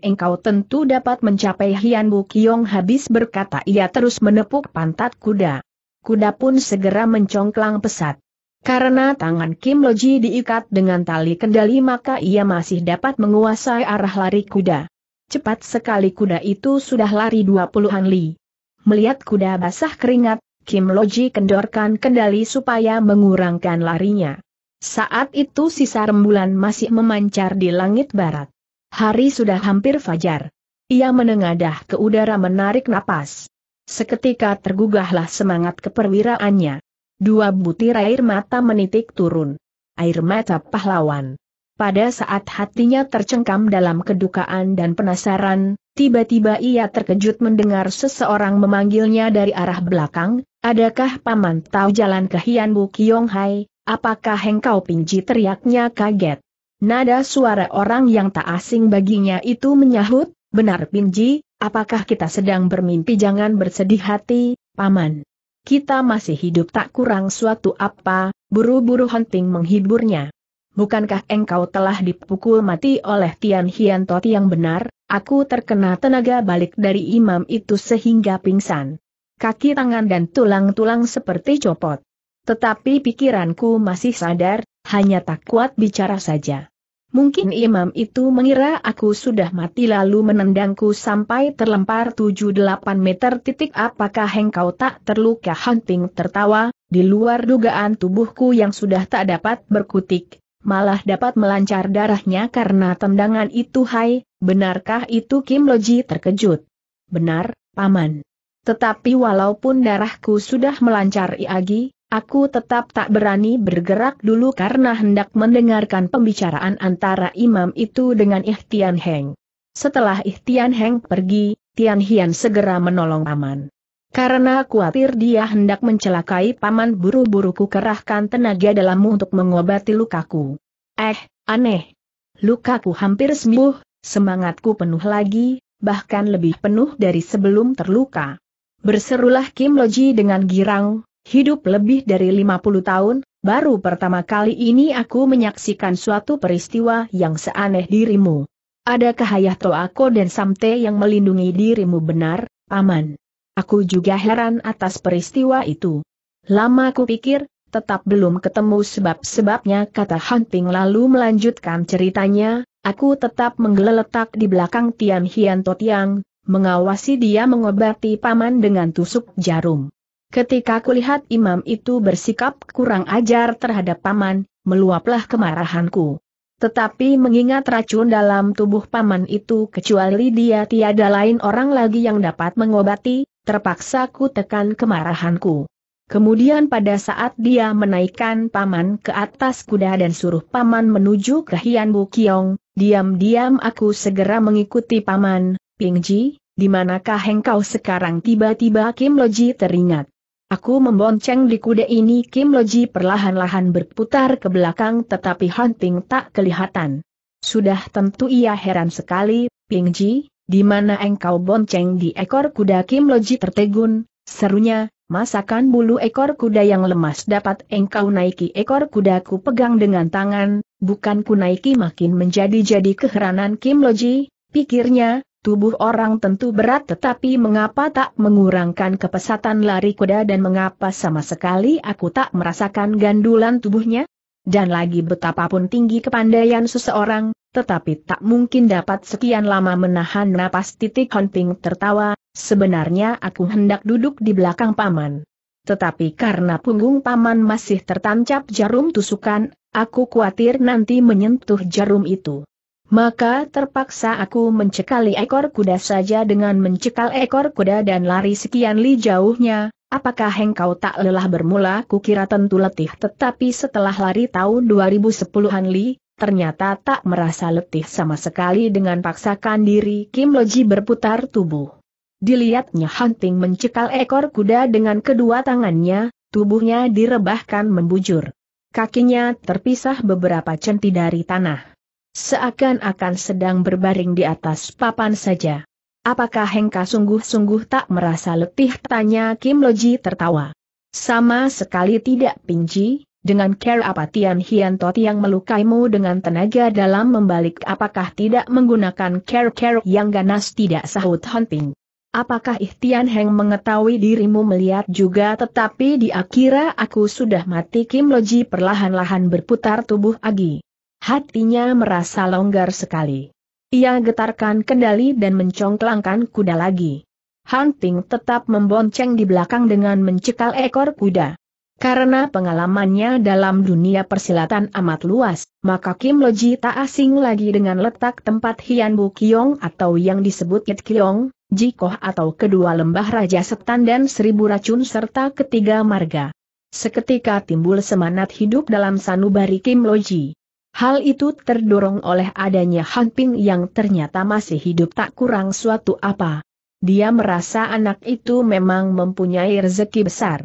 S1: engkau tentu dapat mencapai Hian Bu Kiong habis berkata ia terus menepuk pantat kuda. Kuda pun segera mencongklang pesat. Karena tangan Kim Loji diikat dengan tali kendali maka ia masih dapat menguasai arah lari kuda. Cepat sekali kuda itu sudah lari 20-an li. Melihat kuda basah keringat, Kim Loji kendorkan kendali supaya mengurangkan larinya. Saat itu sisa rembulan masih memancar di langit barat. Hari sudah hampir fajar. Ia menengadah ke udara menarik napas. Seketika tergugahlah semangat keperwiraannya. Dua butir air mata menitik turun. Air mata pahlawan. Pada saat hatinya tercengkam dalam kedukaan dan penasaran, tiba-tiba ia terkejut mendengar seseorang memanggilnya dari arah belakang, adakah paman tahu jalan ke Hian Kiong Hai? apakah engkau pinji teriaknya kaget. Nada suara orang yang tak asing baginya itu menyahut, benar pinji, apakah kita sedang bermimpi jangan bersedih hati, paman kita masih hidup tak kurang suatu apa, buru-buru hunting menghiburnya. Bukankah engkau telah dipukul mati oleh Tian Hian Toti yang benar? Aku terkena tenaga balik dari imam itu sehingga pingsan. Kaki tangan dan tulang-tulang seperti copot. Tetapi pikiranku masih sadar, hanya tak kuat bicara saja. Mungkin imam itu mengira aku sudah mati lalu menendangku sampai terlempar 7-8 meter titik apakah engkau tak terluka hunting tertawa, di luar dugaan tubuhku yang sudah tak dapat berkutik, malah dapat melancar darahnya karena tendangan itu hai, benarkah itu Kim Loji terkejut? Benar, Paman. Tetapi walaupun darahku sudah melancar iagi, Aku tetap tak berani bergerak dulu karena hendak mendengarkan pembicaraan antara imam itu dengan Ihtian Heng. Setelah Ihtian Heng pergi, Tian Hian segera menolong paman. Karena khawatir dia hendak mencelakai paman buru-buru ku kerahkan tenaga dalammu untuk mengobati lukaku. Eh, aneh. Lukaku hampir sembuh, semangatku penuh lagi, bahkan lebih penuh dari sebelum terluka. Berserulah Kim Loji dengan girang, Hidup lebih dari 50 tahun, baru pertama kali ini aku menyaksikan suatu peristiwa yang seaneh dirimu. Adakah Hayahto aku dan Samte yang melindungi dirimu benar, aman? Aku juga heran atas peristiwa itu. Lama ku pikir, tetap belum ketemu sebab-sebabnya kata Hunting lalu melanjutkan ceritanya, aku tetap menggeletak di belakang Tian Hian Totiang, mengawasi dia mengobati paman dengan tusuk jarum. Ketika kulihat imam itu bersikap kurang ajar terhadap paman, meluaplah kemarahanku. Tetapi mengingat racun dalam tubuh paman itu kecuali dia tiada lain orang lagi yang dapat mengobati, terpaksa ku tekan kemarahanku. Kemudian pada saat dia menaikkan paman ke atas kuda dan suruh paman menuju ke Hian Bukiong, diam-diam aku segera mengikuti paman, Pingji, di manakah engkau sekarang tiba-tiba Kim Loji teringat. Aku membonceng di kuda ini Kim Loji perlahan-lahan berputar ke belakang tetapi Hunting tak kelihatan. Sudah tentu ia heran sekali, Ping Ji, di mana engkau bonceng di ekor kuda Kim Loji tertegun, serunya, masakan bulu ekor kuda yang lemas dapat engkau naiki ekor kudaku pegang dengan tangan, bukan ku naiki makin menjadi-jadi keheranan Kim Loji, pikirnya, Tubuh orang tentu berat tetapi mengapa tak mengurangkan kepesatan lari kuda dan mengapa sama sekali aku tak merasakan gandulan tubuhnya? Dan lagi betapapun tinggi kepandaian seseorang, tetapi tak mungkin dapat sekian lama menahan napas titik Honping tertawa, sebenarnya aku hendak duduk di belakang paman. Tetapi karena punggung paman masih tertancap jarum tusukan, aku khawatir nanti menyentuh jarum itu. Maka terpaksa aku mencekali ekor kuda saja dengan mencekal ekor kuda dan lari sekian li jauhnya, apakah engkau tak lelah bermula kukira tentu letih tetapi setelah lari tahun 2010-an li, ternyata tak merasa letih sama sekali dengan paksakan diri Kim Loji berputar tubuh. Dilihatnya Hunting mencekal ekor kuda dengan kedua tangannya, tubuhnya direbahkan membujur. Kakinya terpisah beberapa centi dari tanah. Seakan-akan sedang berbaring di atas papan saja. Apakah Hengka sungguh-sungguh tak merasa letih? Tanya Kim Loji tertawa. Sama sekali tidak pinji, dengan care apa Tian Hian Tot yang melukaimu dengan tenaga dalam membalik apakah tidak menggunakan care-care yang ganas tidak sahut hunting. Apakah Ihtian Heng mengetahui dirimu melihat juga tetapi di akhirnya aku sudah mati Kim Loji perlahan-lahan berputar tubuh Agi. Hatinya merasa longgar sekali. Ia getarkan kendali dan mencongklangkan kuda lagi. Hunting tetap membonceng di belakang dengan mencekal ekor kuda. Karena pengalamannya dalam dunia persilatan amat luas, maka Kim Loji tak asing lagi dengan letak tempat Hian Bu Kiong atau yang disebut Yit Kiong, Jikoh atau kedua lembah Raja Setan dan Seribu Racun serta ketiga marga. Seketika timbul semangat hidup dalam sanubari Kim Loji. Hal itu terdorong oleh adanya Han Ping yang ternyata masih hidup tak kurang suatu apa. Dia merasa anak itu memang mempunyai rezeki besar.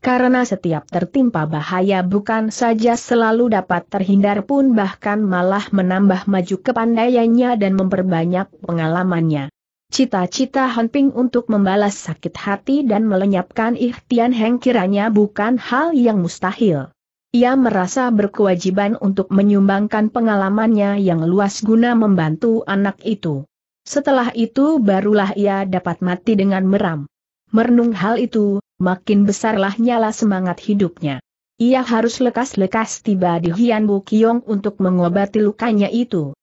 S1: Karena setiap tertimpa bahaya bukan saja selalu dapat terhindar pun bahkan malah menambah maju kepandaiannya dan memperbanyak pengalamannya. Cita-cita Han Ping untuk membalas sakit hati dan melenyapkan ikhtiar Heng bukan hal yang mustahil. Ia merasa berkewajiban untuk menyumbangkan pengalamannya yang luas guna membantu anak itu. Setelah itu barulah ia dapat mati dengan meram. Merenung hal itu, makin besarlah nyala semangat hidupnya. Ia harus lekas-lekas tiba di Hian Bu untuk mengobati lukanya itu.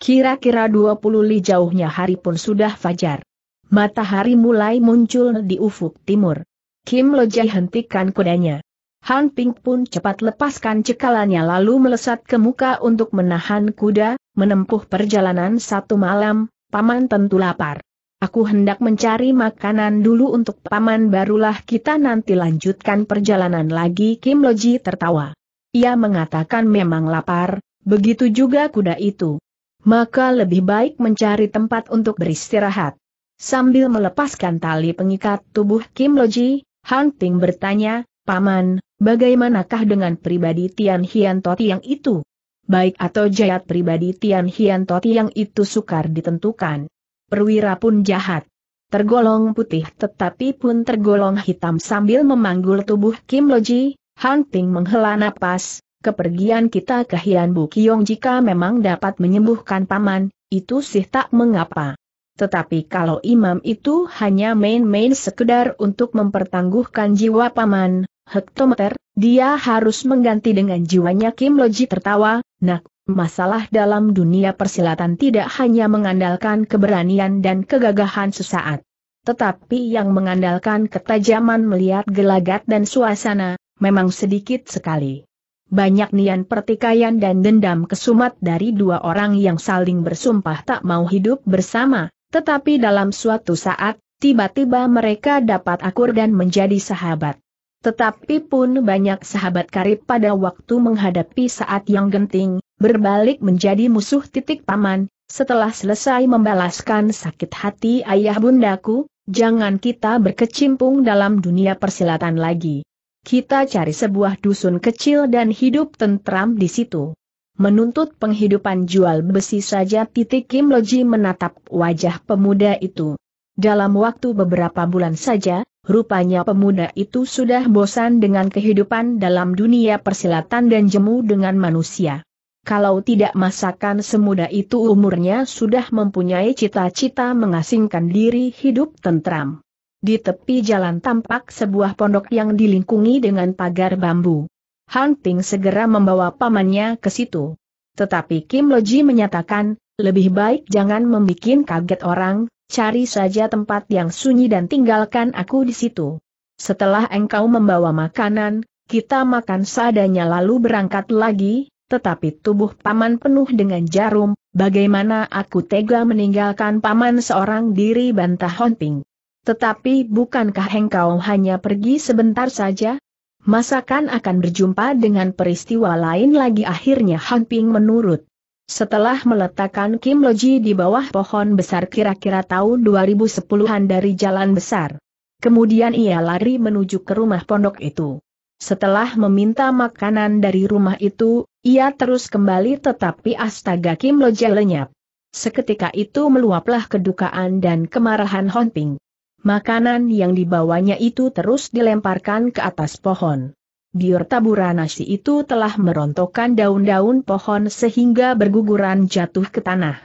S1: Kira-kira 20 li jauhnya hari pun sudah fajar. Matahari mulai muncul di ufuk timur. Kim Jai hentikan kudanya. Han Ping pun cepat lepaskan cekalannya lalu melesat ke muka untuk menahan kuda, menempuh perjalanan satu malam, paman tentu lapar. Aku hendak mencari makanan dulu untuk paman barulah kita nanti lanjutkan perjalanan lagi Kim Loji tertawa. Ia mengatakan memang lapar, begitu juga kuda itu. Maka lebih baik mencari tempat untuk beristirahat. Sambil melepaskan tali pengikat tubuh Kim Loji, Han Ping bertanya, Paman, bagaimanakah dengan pribadi Tian Hian Toti yang itu? Baik atau jahat pribadi Tian Hian Toti yang itu sukar ditentukan. Perwira pun jahat. Tergolong putih tetapi pun tergolong hitam sambil memanggul tubuh Kim Loji, Hunting Ting menghela napas, kepergian kita ke Hian Bu Kiong jika memang dapat menyembuhkan paman, itu sih tak mengapa. Tetapi kalau imam itu hanya main-main sekedar untuk mempertangguhkan jiwa paman, hektometer, dia harus mengganti dengan jiwanya Kim Loji tertawa, nak, masalah dalam dunia persilatan tidak hanya mengandalkan keberanian dan kegagahan sesaat. Tetapi yang mengandalkan ketajaman melihat gelagat dan suasana, memang sedikit sekali. Banyak nian pertikaian dan dendam kesumat dari dua orang yang saling bersumpah tak mau hidup bersama, tetapi dalam suatu saat, tiba-tiba mereka dapat akur dan menjadi sahabat. Tetapi pun banyak sahabat karib pada waktu menghadapi saat yang genting, berbalik menjadi musuh titik paman, setelah selesai membalaskan sakit hati ayah bundaku, jangan kita berkecimpung dalam dunia persilatan lagi. Kita cari sebuah dusun kecil dan hidup tentram di situ. Menuntut penghidupan jual besi saja titik Kim Loji menatap wajah pemuda itu. Dalam waktu beberapa bulan saja, Rupanya pemuda itu sudah bosan dengan kehidupan dalam dunia persilatan dan jemu dengan manusia. Kalau tidak masakan semuda itu umurnya sudah mempunyai cita-cita mengasingkan diri hidup tentram. Di tepi jalan tampak sebuah pondok yang dilingkungi dengan pagar bambu. Hunting segera membawa pamannya ke situ. Tetapi Kim Loji menyatakan, lebih baik jangan membuat kaget orang, cari saja tempat yang sunyi dan tinggalkan aku di situ. Setelah engkau membawa makanan, kita makan seadanya lalu berangkat lagi, tetapi tubuh paman penuh dengan jarum, bagaimana aku tega meninggalkan paman seorang diri bantah Honping. Tetapi bukankah engkau hanya pergi sebentar saja? Masakan akan berjumpa dengan peristiwa lain lagi akhirnya Hanping menurut. Setelah meletakkan Kim Loji di bawah pohon besar kira-kira tahun 2010-an dari jalan besar. Kemudian ia lari menuju ke rumah pondok itu. Setelah meminta makanan dari rumah itu, ia terus kembali tetapi astaga Kim Loji lenyap. Seketika itu meluaplah kedukaan dan kemarahan Honping. Makanan yang dibawanya itu terus dilemparkan ke atas pohon. Biur nasi itu telah merontokkan daun-daun pohon sehingga berguguran jatuh ke tanah.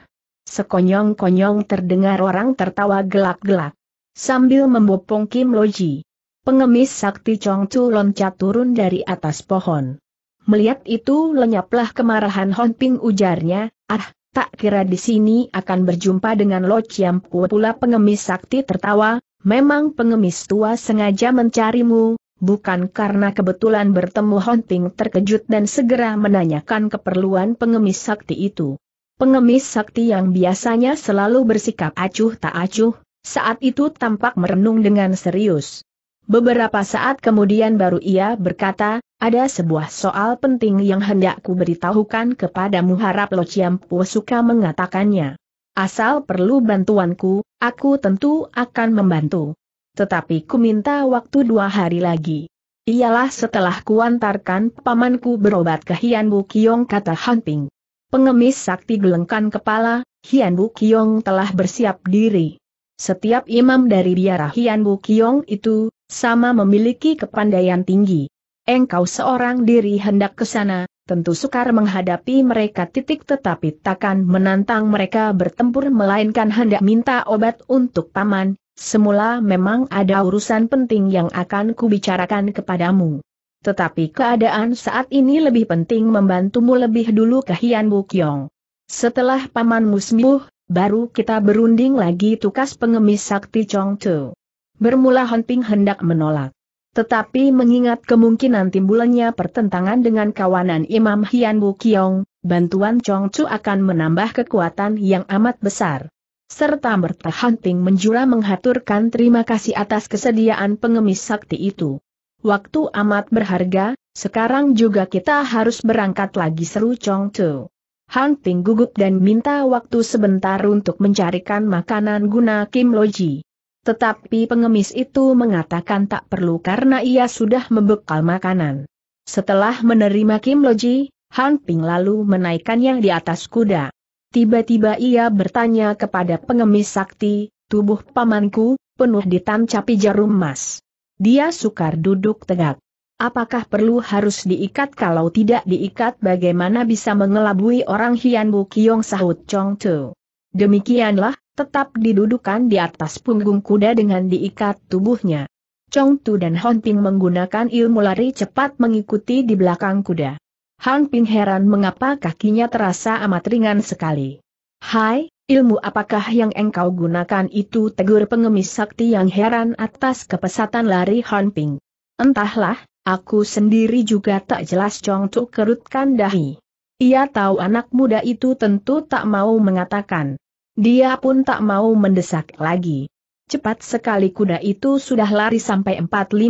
S1: Sekonyong-konyong terdengar orang tertawa gelak-gelak. Sambil membopong Kim Loji. Pengemis sakti Chu loncat turun dari atas pohon. Melihat itu lenyaplah kemarahan Hon Ping ujarnya, ah, tak kira di sini akan berjumpa dengan Lo Chiam Pula pengemis sakti tertawa, memang pengemis tua sengaja mencarimu, bukan karena kebetulan bertemu Hunting terkejut dan segera menanyakan keperluan pengemis sakti itu. Pengemis sakti yang biasanya selalu bersikap acuh tak acuh, saat itu tampak merenung dengan serius. Beberapa saat kemudian baru ia berkata, ada sebuah soal penting yang hendak ku beritahukan kepadamu harap Lo Ciampu suka mengatakannya. Asal perlu bantuanku, aku tentu akan membantu tetapi ku minta waktu dua hari lagi. Ialah setelah kuantarkan pamanku berobat ke Hian Bu Kiong kata Han Ping. Pengemis sakti gelengkan kepala, Hian Bu Kiong telah bersiap diri. Setiap imam dari biara Hian Bu Kiong itu, sama memiliki kepandaian tinggi. Engkau seorang diri hendak ke sana, tentu sukar menghadapi mereka titik tetapi takkan menantang mereka bertempur melainkan hendak minta obat untuk paman, Semula memang ada urusan penting yang akan kubicarakan kepadamu. Tetapi keadaan saat ini lebih penting membantumu lebih dulu ke Hian Bukyong. Setelah Paman Musmuh, baru kita berunding lagi tukas pengemis sakti Chong Tu. Bermula Hon Ping hendak menolak. Tetapi mengingat kemungkinan timbulnya pertentangan dengan kawanan Imam Hian Bukyong, bantuan Chong Tu akan menambah kekuatan yang amat besar serta Hunting menjura menghaturkan terima kasih atas kesediaan pengemis sakti itu. Waktu amat berharga, sekarang juga kita harus berangkat lagi seru Chong Tu. Hunting gugup dan minta waktu sebentar untuk mencarikan makanan guna Kim Loji. Tetapi pengemis itu mengatakan tak perlu karena ia sudah membekal makanan. Setelah menerima Kim Loji, Han Ping lalu menaikkannya di atas kuda. Tiba-tiba ia bertanya kepada pengemis sakti, tubuh pamanku, penuh ditancapi jarum emas. Dia sukar duduk tegak. Apakah perlu harus diikat kalau tidak diikat bagaimana bisa mengelabui orang Hian Bu Kiong sahut Chong Tu. Demikianlah, tetap didudukan di atas punggung kuda dengan diikat tubuhnya. Chong Tu dan Hon Ping menggunakan ilmu lari cepat mengikuti di belakang kuda. Han Ping heran mengapa kakinya terasa amat ringan sekali. Hai, ilmu apakah yang engkau gunakan itu tegur pengemis sakti yang heran atas kepesatan lari Han Ping. Entahlah, aku sendiri juga tak jelas Chong Tu kerutkan dahi. Ia tahu anak muda itu tentu tak mau mengatakan. Dia pun tak mau mendesak lagi. Cepat sekali kuda itu sudah lari sampai 4-15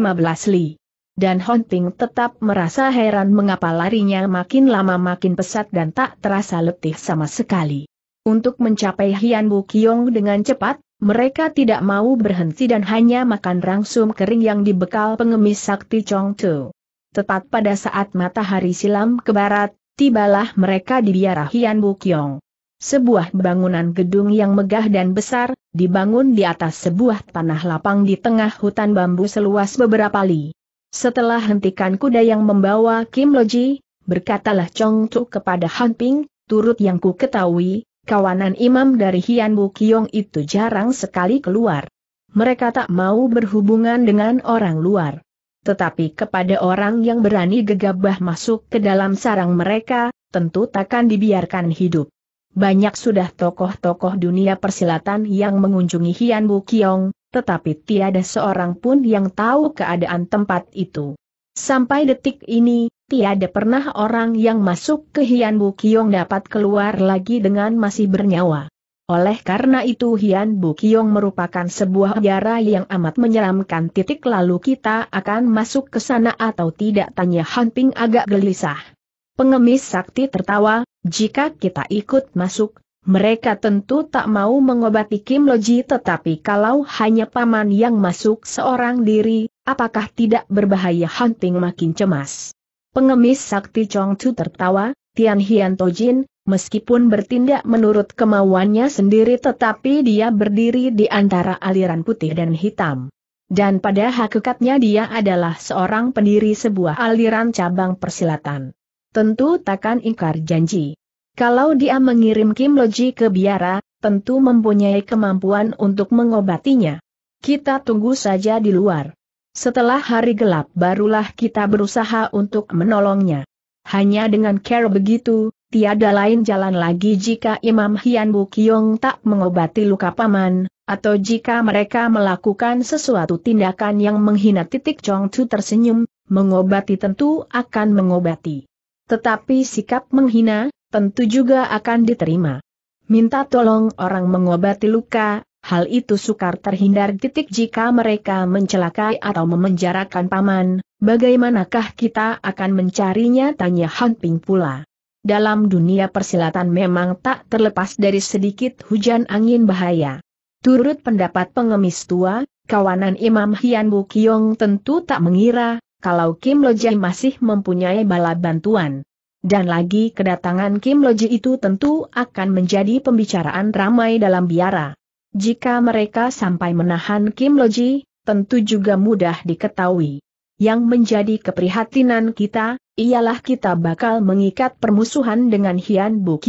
S1: li dan Hon Ping tetap merasa heran mengapa larinya makin lama makin pesat dan tak terasa letih sama sekali. Untuk mencapai Hian Bu Kiong dengan cepat, mereka tidak mau berhenti dan hanya makan rangsum kering yang dibekal pengemis sakti Chong Tu. Tepat pada saat matahari silam ke barat, tibalah mereka di biara Hian Bu Kiong. Sebuah bangunan gedung yang megah dan besar, dibangun di atas sebuah tanah lapang di tengah hutan bambu seluas beberapa li. Setelah hentikan kuda yang membawa Kim Loji, berkatalah Chong Tu kepada Han Ping, turut yang ku ketahui, kawanan imam dari Hian Bu Kiong itu jarang sekali keluar. Mereka tak mau berhubungan dengan orang luar. Tetapi kepada orang yang berani gegabah masuk ke dalam sarang mereka, tentu takkan dibiarkan hidup. Banyak sudah tokoh-tokoh dunia persilatan yang mengunjungi Hian Bu Kiong, tetapi tiada seorang pun yang tahu keadaan tempat itu. Sampai detik ini, tiada pernah orang yang masuk ke Hian Bukiong dapat keluar lagi dengan masih bernyawa. Oleh karena itu Hian Bukiong merupakan sebuah biara yang amat menyeramkan titik lalu kita akan masuk ke sana atau tidak tanya Han Ping agak gelisah. Pengemis sakti tertawa, jika kita ikut masuk, mereka tentu tak mau mengobati Kim Loji tetapi kalau hanya paman yang masuk seorang diri, apakah tidak berbahaya Hunting makin cemas. Pengemis sakti Chong Chu tertawa, Tian Hian Tojin, meskipun bertindak menurut kemauannya sendiri tetapi dia berdiri di antara aliran putih dan hitam. Dan pada hakikatnya dia adalah seorang pendiri sebuah aliran cabang persilatan. Tentu takkan ingkar janji. Kalau dia mengirim Kim Loji ke biara, tentu mempunyai kemampuan untuk mengobatinya. Kita tunggu saja di luar. Setelah hari gelap barulah kita berusaha untuk menolongnya. Hanya dengan care begitu, tiada lain jalan lagi jika Imam Hian Bukyong tak mengobati luka paman, atau jika mereka melakukan sesuatu tindakan yang menghina titik Chong Chu tersenyum, mengobati tentu akan mengobati. Tetapi sikap menghina, tentu juga akan diterima. Minta tolong orang mengobati luka, hal itu sukar terhindar titik jika mereka mencelakai atau memenjarakan paman, bagaimanakah kita akan mencarinya tanya Han Ping pula. Dalam dunia persilatan memang tak terlepas dari sedikit hujan angin bahaya. Turut pendapat pengemis tua, kawanan Imam Hian Bu Kiong tentu tak mengira, kalau Kim Lojai masih mempunyai bala bantuan. Dan lagi kedatangan Kim Loji itu tentu akan menjadi pembicaraan ramai dalam biara. Jika mereka sampai menahan Kim Loji, tentu juga mudah diketahui. Yang menjadi keprihatinan kita, ialah kita bakal mengikat permusuhan dengan Hian Bu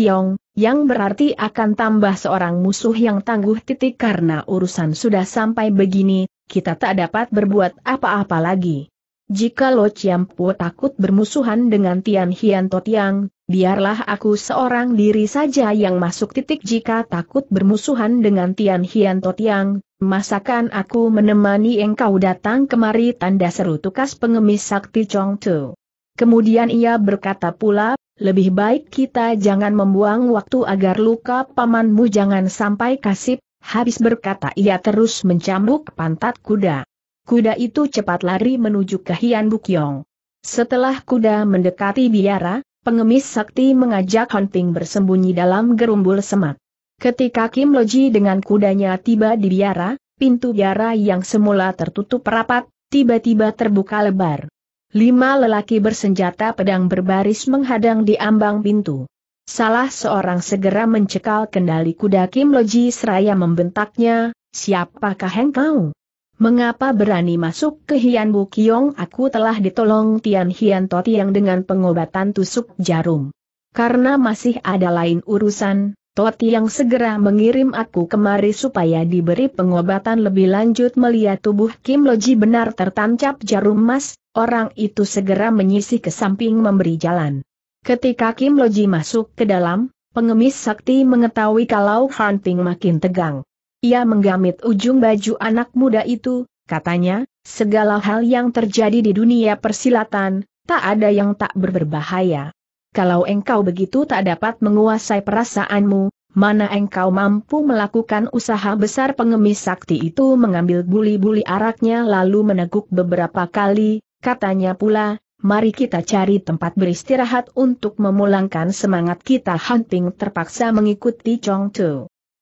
S1: yang berarti akan tambah seorang musuh yang tangguh titik karena urusan sudah sampai begini, kita tak dapat berbuat apa-apa lagi. Jika Lo Chiampu takut bermusuhan dengan Tian Hian Tiang, biarlah aku seorang diri saja yang masuk titik jika takut bermusuhan dengan Tian Hian Tiang, masakan aku menemani engkau datang kemari tanda seru tukas pengemis sakti Chong Tu. Kemudian ia berkata pula, lebih baik kita jangan membuang waktu agar luka pamanmu jangan sampai kasip, habis berkata ia terus mencambuk pantat kuda kuda itu cepat lari menuju ke Hian Bukyong. Setelah kuda mendekati biara, pengemis sakti mengajak hunting bersembunyi dalam gerumbul semak. Ketika Kim Loji dengan kudanya tiba di biara, pintu biara yang semula tertutup rapat, tiba-tiba terbuka lebar. Lima lelaki bersenjata pedang berbaris menghadang di ambang pintu. Salah seorang segera mencekal kendali kuda Kim Loji seraya membentaknya, siapakah engkau? Mengapa berani masuk ke Hian Bu Aku telah ditolong Tian Hian Toti yang dengan pengobatan tusuk jarum. Karena masih ada lain urusan, Toti yang segera mengirim aku kemari supaya diberi pengobatan lebih lanjut melihat tubuh Kim Loji benar tertancap jarum emas, orang itu segera menyisih ke samping memberi jalan. Ketika Kim Loji masuk ke dalam, pengemis sakti mengetahui kalau hunting makin tegang. Ia menggamit ujung baju anak muda itu, katanya, segala hal yang terjadi di dunia persilatan, tak ada yang tak berbahaya. Kalau engkau begitu tak dapat menguasai perasaanmu, mana engkau mampu melakukan usaha besar pengemis sakti itu mengambil buli-buli araknya lalu meneguk beberapa kali, katanya pula, mari kita cari tempat beristirahat untuk memulangkan semangat kita Hunting terpaksa mengikuti Chong Tu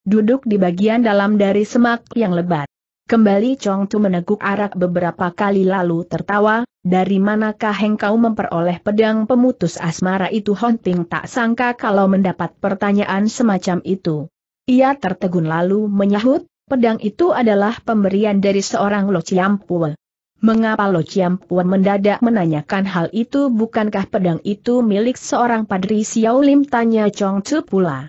S1: duduk di bagian dalam dari semak yang lebat. Kembali Chong Tu meneguk arak beberapa kali lalu tertawa, dari manakah engkau memperoleh pedang pemutus asmara itu Honting tak sangka kalau mendapat pertanyaan semacam itu. Ia tertegun lalu menyahut, pedang itu adalah pemberian dari seorang Lo Ciampua. Mengapa Lo Ciampua mendadak menanyakan hal itu bukankah pedang itu milik seorang padri Xiao Lim tanya Chong Tu pula.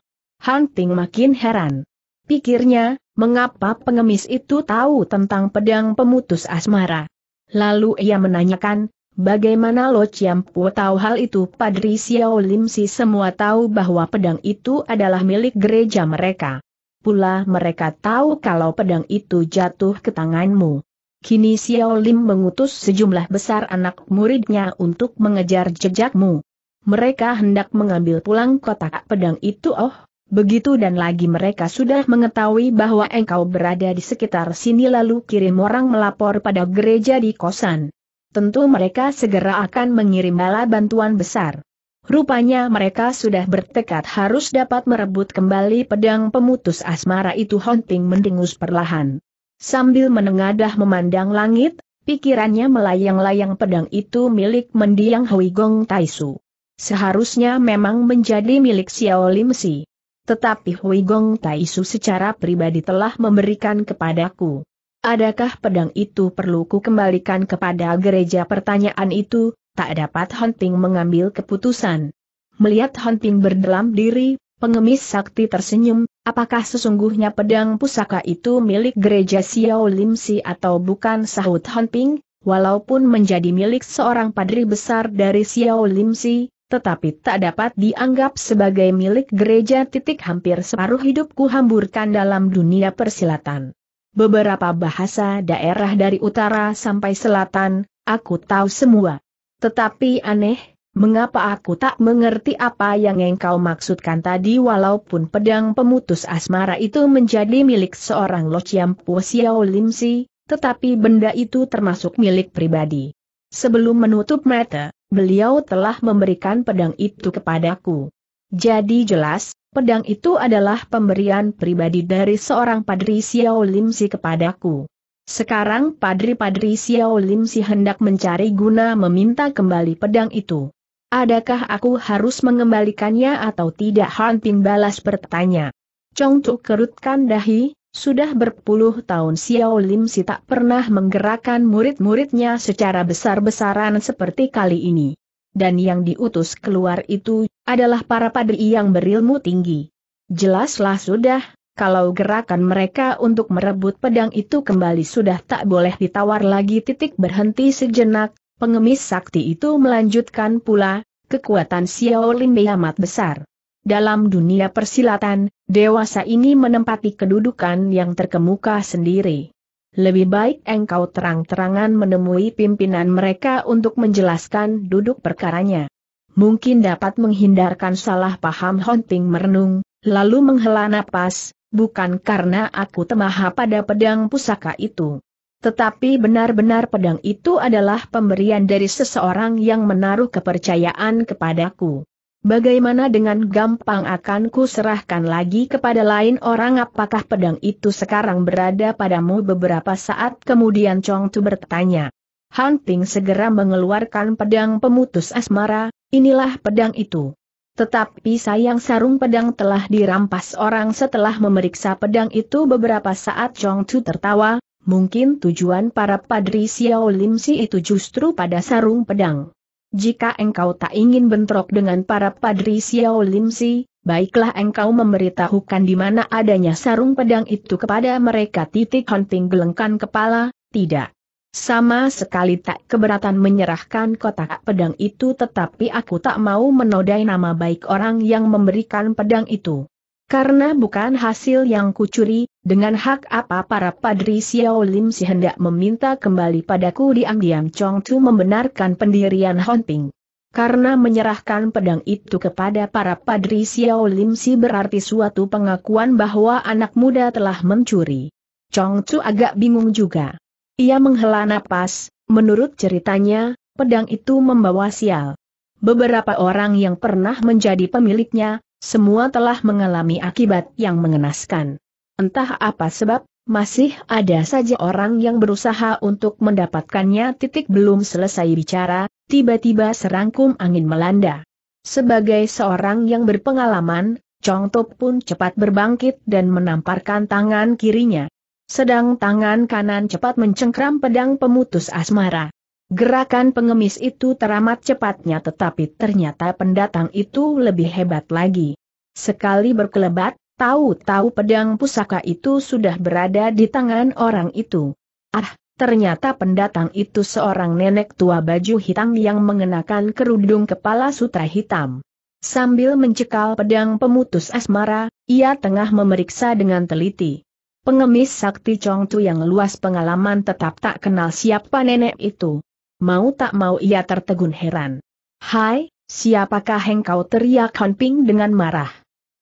S1: Hunting makin heran. Pikirnya, mengapa pengemis itu tahu tentang pedang pemutus asmara? Lalu ia menanyakan, bagaimana Lo Chiampu tahu hal itu? Padri Xiao Lim si semua tahu bahwa pedang itu adalah milik gereja mereka. Pula mereka tahu kalau pedang itu jatuh ke tanganmu. Kini Xiao Lim mengutus sejumlah besar anak muridnya untuk mengejar jejakmu. Mereka hendak mengambil pulang kotak pedang itu oh Begitu dan lagi mereka sudah mengetahui bahwa engkau berada di sekitar sini lalu kirim orang melapor pada gereja di kosan. Tentu mereka segera akan mengirim bala bantuan besar. Rupanya mereka sudah bertekad harus dapat merebut kembali pedang pemutus asmara itu Hunting mendengus perlahan. Sambil menengadah memandang langit, pikirannya melayang-layang pedang itu milik mendiang Hui Gong Taisu. Seharusnya memang menjadi milik Xiao Lim Si tetapi Hui Gong Taisu secara pribadi telah memberikan kepadaku. Adakah pedang itu perlu ku kembalikan kepada gereja pertanyaan itu, tak dapat Hunting mengambil keputusan. Melihat Hunting berdalam diri, pengemis sakti tersenyum, apakah sesungguhnya pedang pusaka itu milik gereja Xiao Lim Si atau bukan sahut Hunting, walaupun menjadi milik seorang padri besar dari Xiao Lim Si? tetapi tak dapat dianggap sebagai milik gereja. Titik hampir separuh hidupku hamburkan dalam dunia persilatan. Beberapa bahasa daerah dari utara sampai selatan, aku tahu semua. Tetapi aneh, mengapa aku tak mengerti apa yang engkau maksudkan tadi walaupun pedang pemutus asmara itu menjadi milik seorang Lo puasiao Limsi, tetapi benda itu termasuk milik pribadi. Sebelum menutup mata, Beliau telah memberikan pedang itu kepadaku. Jadi jelas, pedang itu adalah pemberian pribadi dari seorang Padri Xiao Si kepadaku. Sekarang Padri-Padri Xiao Si hendak mencari guna meminta kembali pedang itu. Adakah aku harus mengembalikannya atau tidak? Han balas bertanya. Chong Tu kerutkan dahi, sudah berpuluh tahun Xiao Lim Si tak pernah menggerakkan murid-muridnya secara besar-besaran seperti kali ini. Dan yang diutus keluar itu adalah para padri yang berilmu tinggi. Jelaslah sudah, kalau gerakan mereka untuk merebut pedang itu kembali sudah tak boleh ditawar lagi titik berhenti sejenak, pengemis sakti itu melanjutkan pula, kekuatan Xiao Lim amat besar. Dalam dunia persilatan, Dewasa ini menempati kedudukan yang terkemuka sendiri. Lebih baik engkau terang-terangan menemui pimpinan mereka untuk menjelaskan duduk perkaranya. Mungkin dapat menghindarkan salah paham Honting merenung, lalu menghela napas, bukan karena aku temaha pada pedang pusaka itu. Tetapi benar-benar pedang itu adalah pemberian dari seseorang yang menaruh kepercayaan kepadaku. Bagaimana dengan gampang akan ku serahkan lagi kepada lain orang apakah pedang itu sekarang berada padamu beberapa saat kemudian Chong Tu bertanya. Hunting segera mengeluarkan pedang pemutus asmara, inilah pedang itu. Tetapi sayang sarung pedang telah dirampas orang setelah memeriksa pedang itu beberapa saat Chong Tu tertawa, mungkin tujuan para padri Xiao Lim Si itu justru pada sarung pedang jika engkau tak ingin bentrok dengan para padri Xiao Si, baiklah engkau memberitahukan di mana adanya sarung pedang itu kepada mereka. Titik hunting gelengkan kepala, tidak. Sama sekali tak keberatan menyerahkan kotak pedang itu tetapi aku tak mau menodai nama baik orang yang memberikan pedang itu. Karena bukan hasil yang kucuri, dengan hak apa para padri Xiao Lim si hendak meminta kembali padaku diam-diam Chong Chu membenarkan pendirian Hon Ping. Karena menyerahkan pedang itu kepada para padri Xiao Lim Si berarti suatu pengakuan bahwa anak muda telah mencuri. Chong Chu agak bingung juga. Ia menghela napas, menurut ceritanya, pedang itu membawa sial. Beberapa orang yang pernah menjadi pemiliknya, semua telah mengalami akibat yang mengenaskan. Entah apa sebab, masih ada saja orang yang berusaha untuk mendapatkannya titik belum selesai bicara, tiba-tiba serangkum angin melanda. Sebagai seorang yang berpengalaman, Chong Top pun cepat berbangkit dan menamparkan tangan kirinya. Sedang tangan kanan cepat mencengkram pedang pemutus asmara. Gerakan pengemis itu teramat cepatnya tetapi ternyata pendatang itu lebih hebat lagi. Sekali berkelebat, tahu-tahu pedang pusaka itu sudah berada di tangan orang itu. Ah, ternyata pendatang itu seorang nenek tua baju hitam yang mengenakan kerudung kepala sutra hitam. Sambil mencekal pedang pemutus asmara, ia tengah memeriksa dengan teliti. Pengemis sakti Chong Tu yang luas pengalaman tetap tak kenal siapa nenek itu mau tak mau ia tertegun heran. Hai, siapakah engkau teriak Ping dengan marah.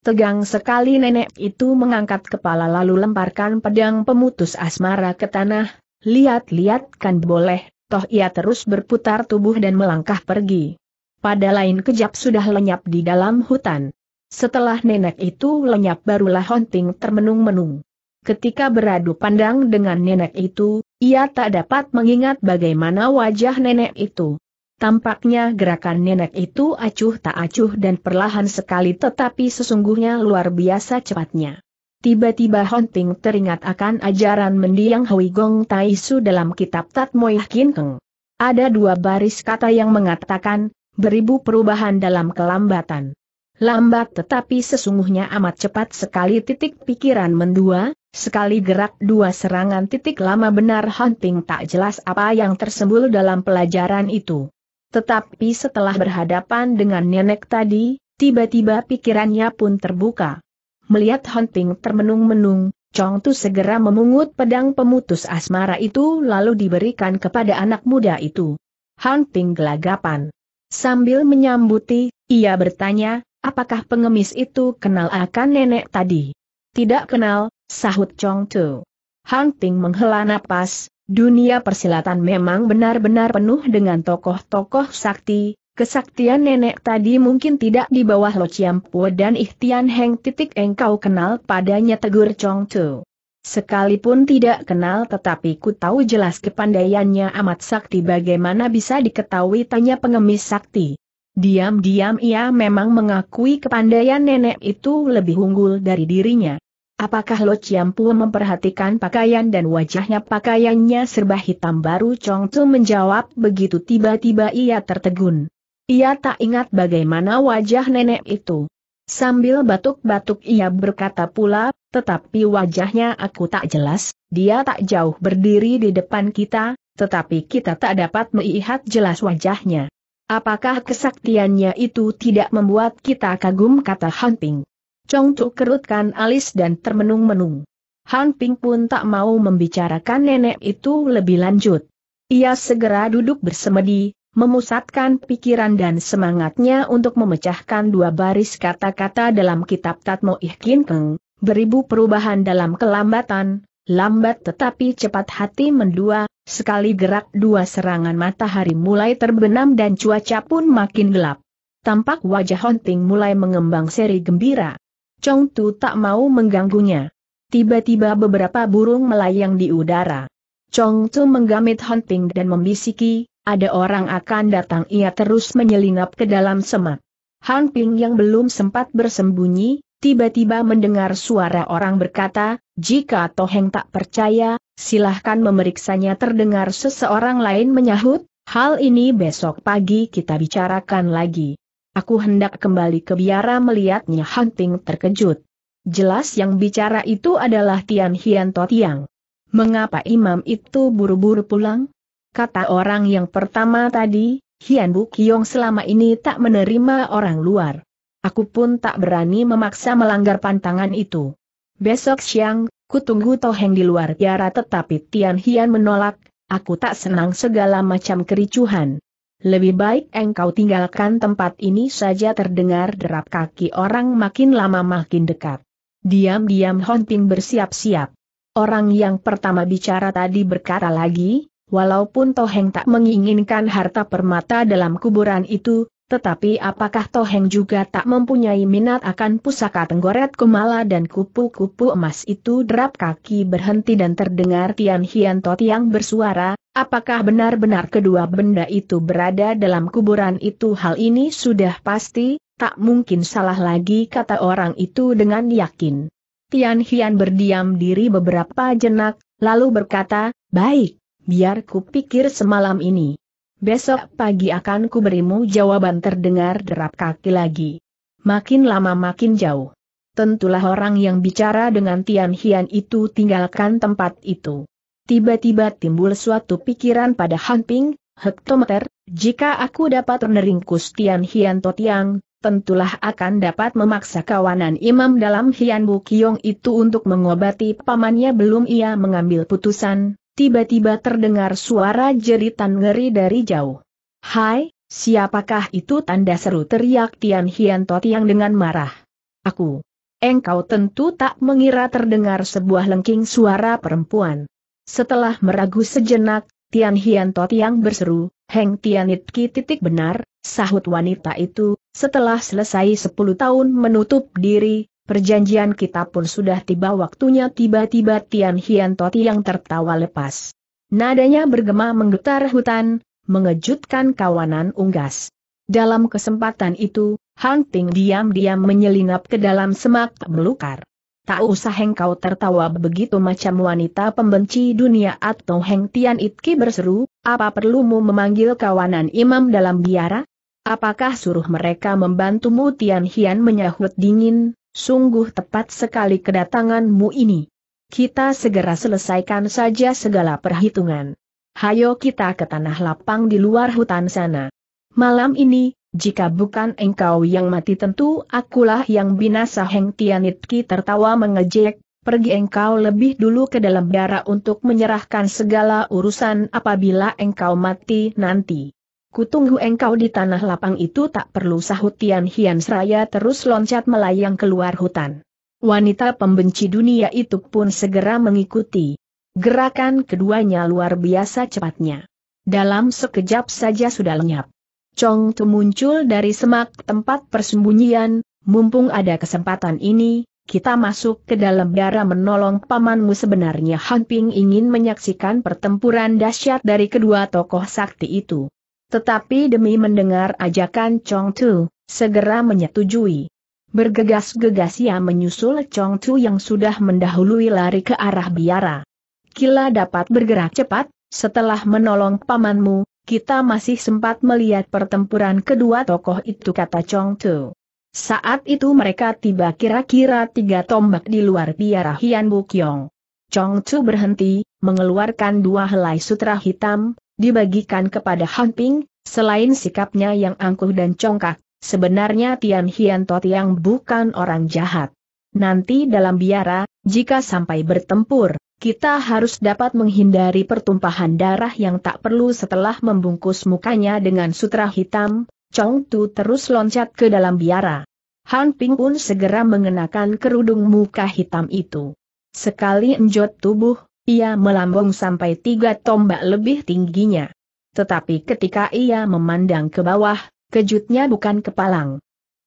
S1: Tegang sekali nenek itu mengangkat kepala lalu lemparkan pedang pemutus asmara ke tanah, lihat-lihat kan boleh, toh ia terus berputar tubuh dan melangkah pergi. Pada lain kejap sudah lenyap di dalam hutan. Setelah nenek itu lenyap barulah Honting termenung-menung. Ketika beradu pandang dengan nenek itu, ia tak dapat mengingat bagaimana wajah nenek itu. Tampaknya gerakan nenek itu acuh tak acuh dan perlahan sekali tetapi sesungguhnya luar biasa cepatnya. Tiba-tiba Hon teringat akan ajaran mendiang Hui Gong Tai dalam kitab Tat Moi Ada dua baris kata yang mengatakan, beribu perubahan dalam kelambatan. Lambat tetapi sesungguhnya amat cepat sekali titik pikiran mendua, sekali gerak dua serangan titik lama benar hunting tak jelas apa yang tersembul dalam pelajaran itu. Tetapi setelah berhadapan dengan nenek tadi, tiba-tiba pikirannya pun terbuka. Melihat hunting termenung-menung, Chong Tu segera memungut pedang pemutus asmara itu lalu diberikan kepada anak muda itu. Hunting gelagapan. Sambil menyambuti, ia bertanya, Apakah pengemis itu kenal akan nenek tadi? Tidak kenal, sahut Chong Tu. Hang Ting menghela napas, dunia persilatan memang benar-benar penuh dengan tokoh-tokoh sakti, kesaktian nenek tadi mungkin tidak di bawah Lo Chiam Po dan Ihtian Heng titik engkau kenal padanya tegur Chong Tu. Sekalipun tidak kenal tetapi ku tahu jelas kepandaiannya amat sakti bagaimana bisa diketahui tanya pengemis sakti. Diam-diam ia memang mengakui kepandaian nenek itu lebih unggul dari dirinya. Apakah Lo Chiampu memperhatikan pakaian dan wajahnya pakaiannya serba hitam baru Chong Tu menjawab begitu tiba-tiba ia tertegun. Ia tak ingat bagaimana wajah nenek itu. Sambil batuk-batuk ia berkata pula, tetapi wajahnya aku tak jelas, dia tak jauh berdiri di depan kita, tetapi kita tak dapat melihat jelas wajahnya. Apakah kesaktiannya itu tidak membuat kita kagum kata Han Ping? Chong Tu kerutkan alis dan termenung-menung. Han Ping pun tak mau membicarakan nenek itu lebih lanjut. Ia segera duduk bersemedi, memusatkan pikiran dan semangatnya untuk memecahkan dua baris kata-kata dalam kitab Tatmo Ihkin Keng, beribu perubahan dalam kelambatan, lambat tetapi cepat hati mendua, sekali gerak dua serangan matahari mulai terbenam dan cuaca pun makin gelap. Tampak wajah Hunting mulai mengembang seri gembira. Chong Tu tak mau mengganggunya. Tiba-tiba beberapa burung melayang di udara. Chong Tu menggamit Hunting dan membisiki, ada orang akan datang ia terus menyelinap ke dalam semak. Hunting yang belum sempat bersembunyi, tiba-tiba mendengar suara orang berkata, jika Toheng tak percaya, silahkan memeriksanya terdengar seseorang lain menyahut, hal ini besok pagi kita bicarakan lagi. Aku hendak kembali ke biara melihatnya Hunting terkejut. Jelas yang bicara itu adalah Tian Hian To Tiang. Mengapa imam itu buru-buru pulang? Kata orang yang pertama tadi, Hian Bu selama ini tak menerima orang luar. Aku pun tak berani memaksa melanggar pantangan itu. Besok siang, ku tunggu Toheng di luar tiara tetapi Tian Hian menolak, aku tak senang segala macam kericuhan. Lebih baik engkau tinggalkan tempat ini saja terdengar derap kaki orang makin lama makin dekat. Diam-diam Hong Ping bersiap-siap. Orang yang pertama bicara tadi berkata lagi, Walaupun Toheng tak menginginkan harta permata dalam kuburan itu, tetapi apakah Toheng juga tak mempunyai minat akan pusaka tenggoret kumala dan kupu-kupu emas itu derap kaki berhenti dan terdengar Tian Hian Tot yang bersuara, apakah benar-benar kedua benda itu berada dalam kuburan itu hal ini sudah pasti, tak mungkin salah lagi kata orang itu dengan yakin. Tian Hian berdiam diri beberapa jenak, lalu berkata, baik, biar pikir semalam ini. Besok pagi akan kuberimu jawaban terdengar derap kaki lagi. Makin lama makin jauh. Tentulah orang yang bicara dengan Tian Hian itu tinggalkan tempat itu. Tiba-tiba timbul suatu pikiran pada Han Ping, hektometer, jika aku dapat meneringkus Tian Hian Totiang, tentulah akan dapat memaksa kawanan imam dalam Hian Bu Kiong itu untuk mengobati pamannya belum ia mengambil putusan, tiba-tiba terdengar suara jeritan ngeri dari jauh. Hai, siapakah itu tanda seru teriak Tian Hian Totiang dengan marah. Aku. Engkau tentu tak mengira terdengar sebuah lengking suara perempuan. Setelah meragu sejenak, Tian Hian Totiang berseru, Heng Tianitki titik benar, sahut wanita itu, setelah selesai sepuluh tahun menutup diri, Perjanjian kita pun sudah tiba waktunya tiba-tiba Tian Hian Toti yang tertawa lepas. Nadanya bergema menggetar hutan, mengejutkan kawanan unggas. Dalam kesempatan itu, Hang diam-diam menyelinap ke dalam semak belukar. Tak usah engkau tertawa begitu macam wanita pembenci dunia atau Heng Tian Itki berseru, apa perlu mu memanggil kawanan imam dalam biara? Apakah suruh mereka membantumu Tian Hian menyahut dingin, Sungguh tepat sekali kedatanganmu ini. Kita segera selesaikan saja segala perhitungan. Hayo kita ke tanah lapang di luar hutan sana. Malam ini, jika bukan engkau yang mati tentu akulah yang binasa Heng Tianitki tertawa mengejek, pergi engkau lebih dulu ke dalam darah untuk menyerahkan segala urusan apabila engkau mati nanti. Kutunggu engkau di tanah lapang itu tak perlu sahut Tian Hian Seraya terus loncat melayang keluar hutan. Wanita pembenci dunia itu pun segera mengikuti. Gerakan keduanya luar biasa cepatnya. Dalam sekejap saja sudah lenyap. Chong Tu muncul dari semak tempat persembunyian, mumpung ada kesempatan ini, kita masuk ke dalam darah menolong pamanmu sebenarnya Han Ping ingin menyaksikan pertempuran dahsyat dari kedua tokoh sakti itu. Tetapi demi mendengar ajakan Chong Tu, segera menyetujui. Bergegas-gegas ia menyusul Chong Tu yang sudah mendahului lari ke arah biara. Kila dapat bergerak cepat, setelah menolong pamanmu, kita masih sempat melihat pertempuran kedua tokoh itu kata Chong Tu. Saat itu mereka tiba kira-kira tiga tombak di luar biara Hian Bukyong. Chong Tu berhenti, mengeluarkan dua helai sutra hitam, dibagikan kepada Han Ping, selain sikapnya yang angkuh dan congkak, sebenarnya Tian Hian Tot yang bukan orang jahat. Nanti dalam biara, jika sampai bertempur, kita harus dapat menghindari pertumpahan darah yang tak perlu setelah membungkus mukanya dengan sutra hitam, Chong Tu terus loncat ke dalam biara. Han Ping pun segera mengenakan kerudung muka hitam itu. Sekali enjot tubuh, ia melambung sampai tiga tombak lebih tingginya. Tetapi ketika ia memandang ke bawah, kejutnya bukan kepalang,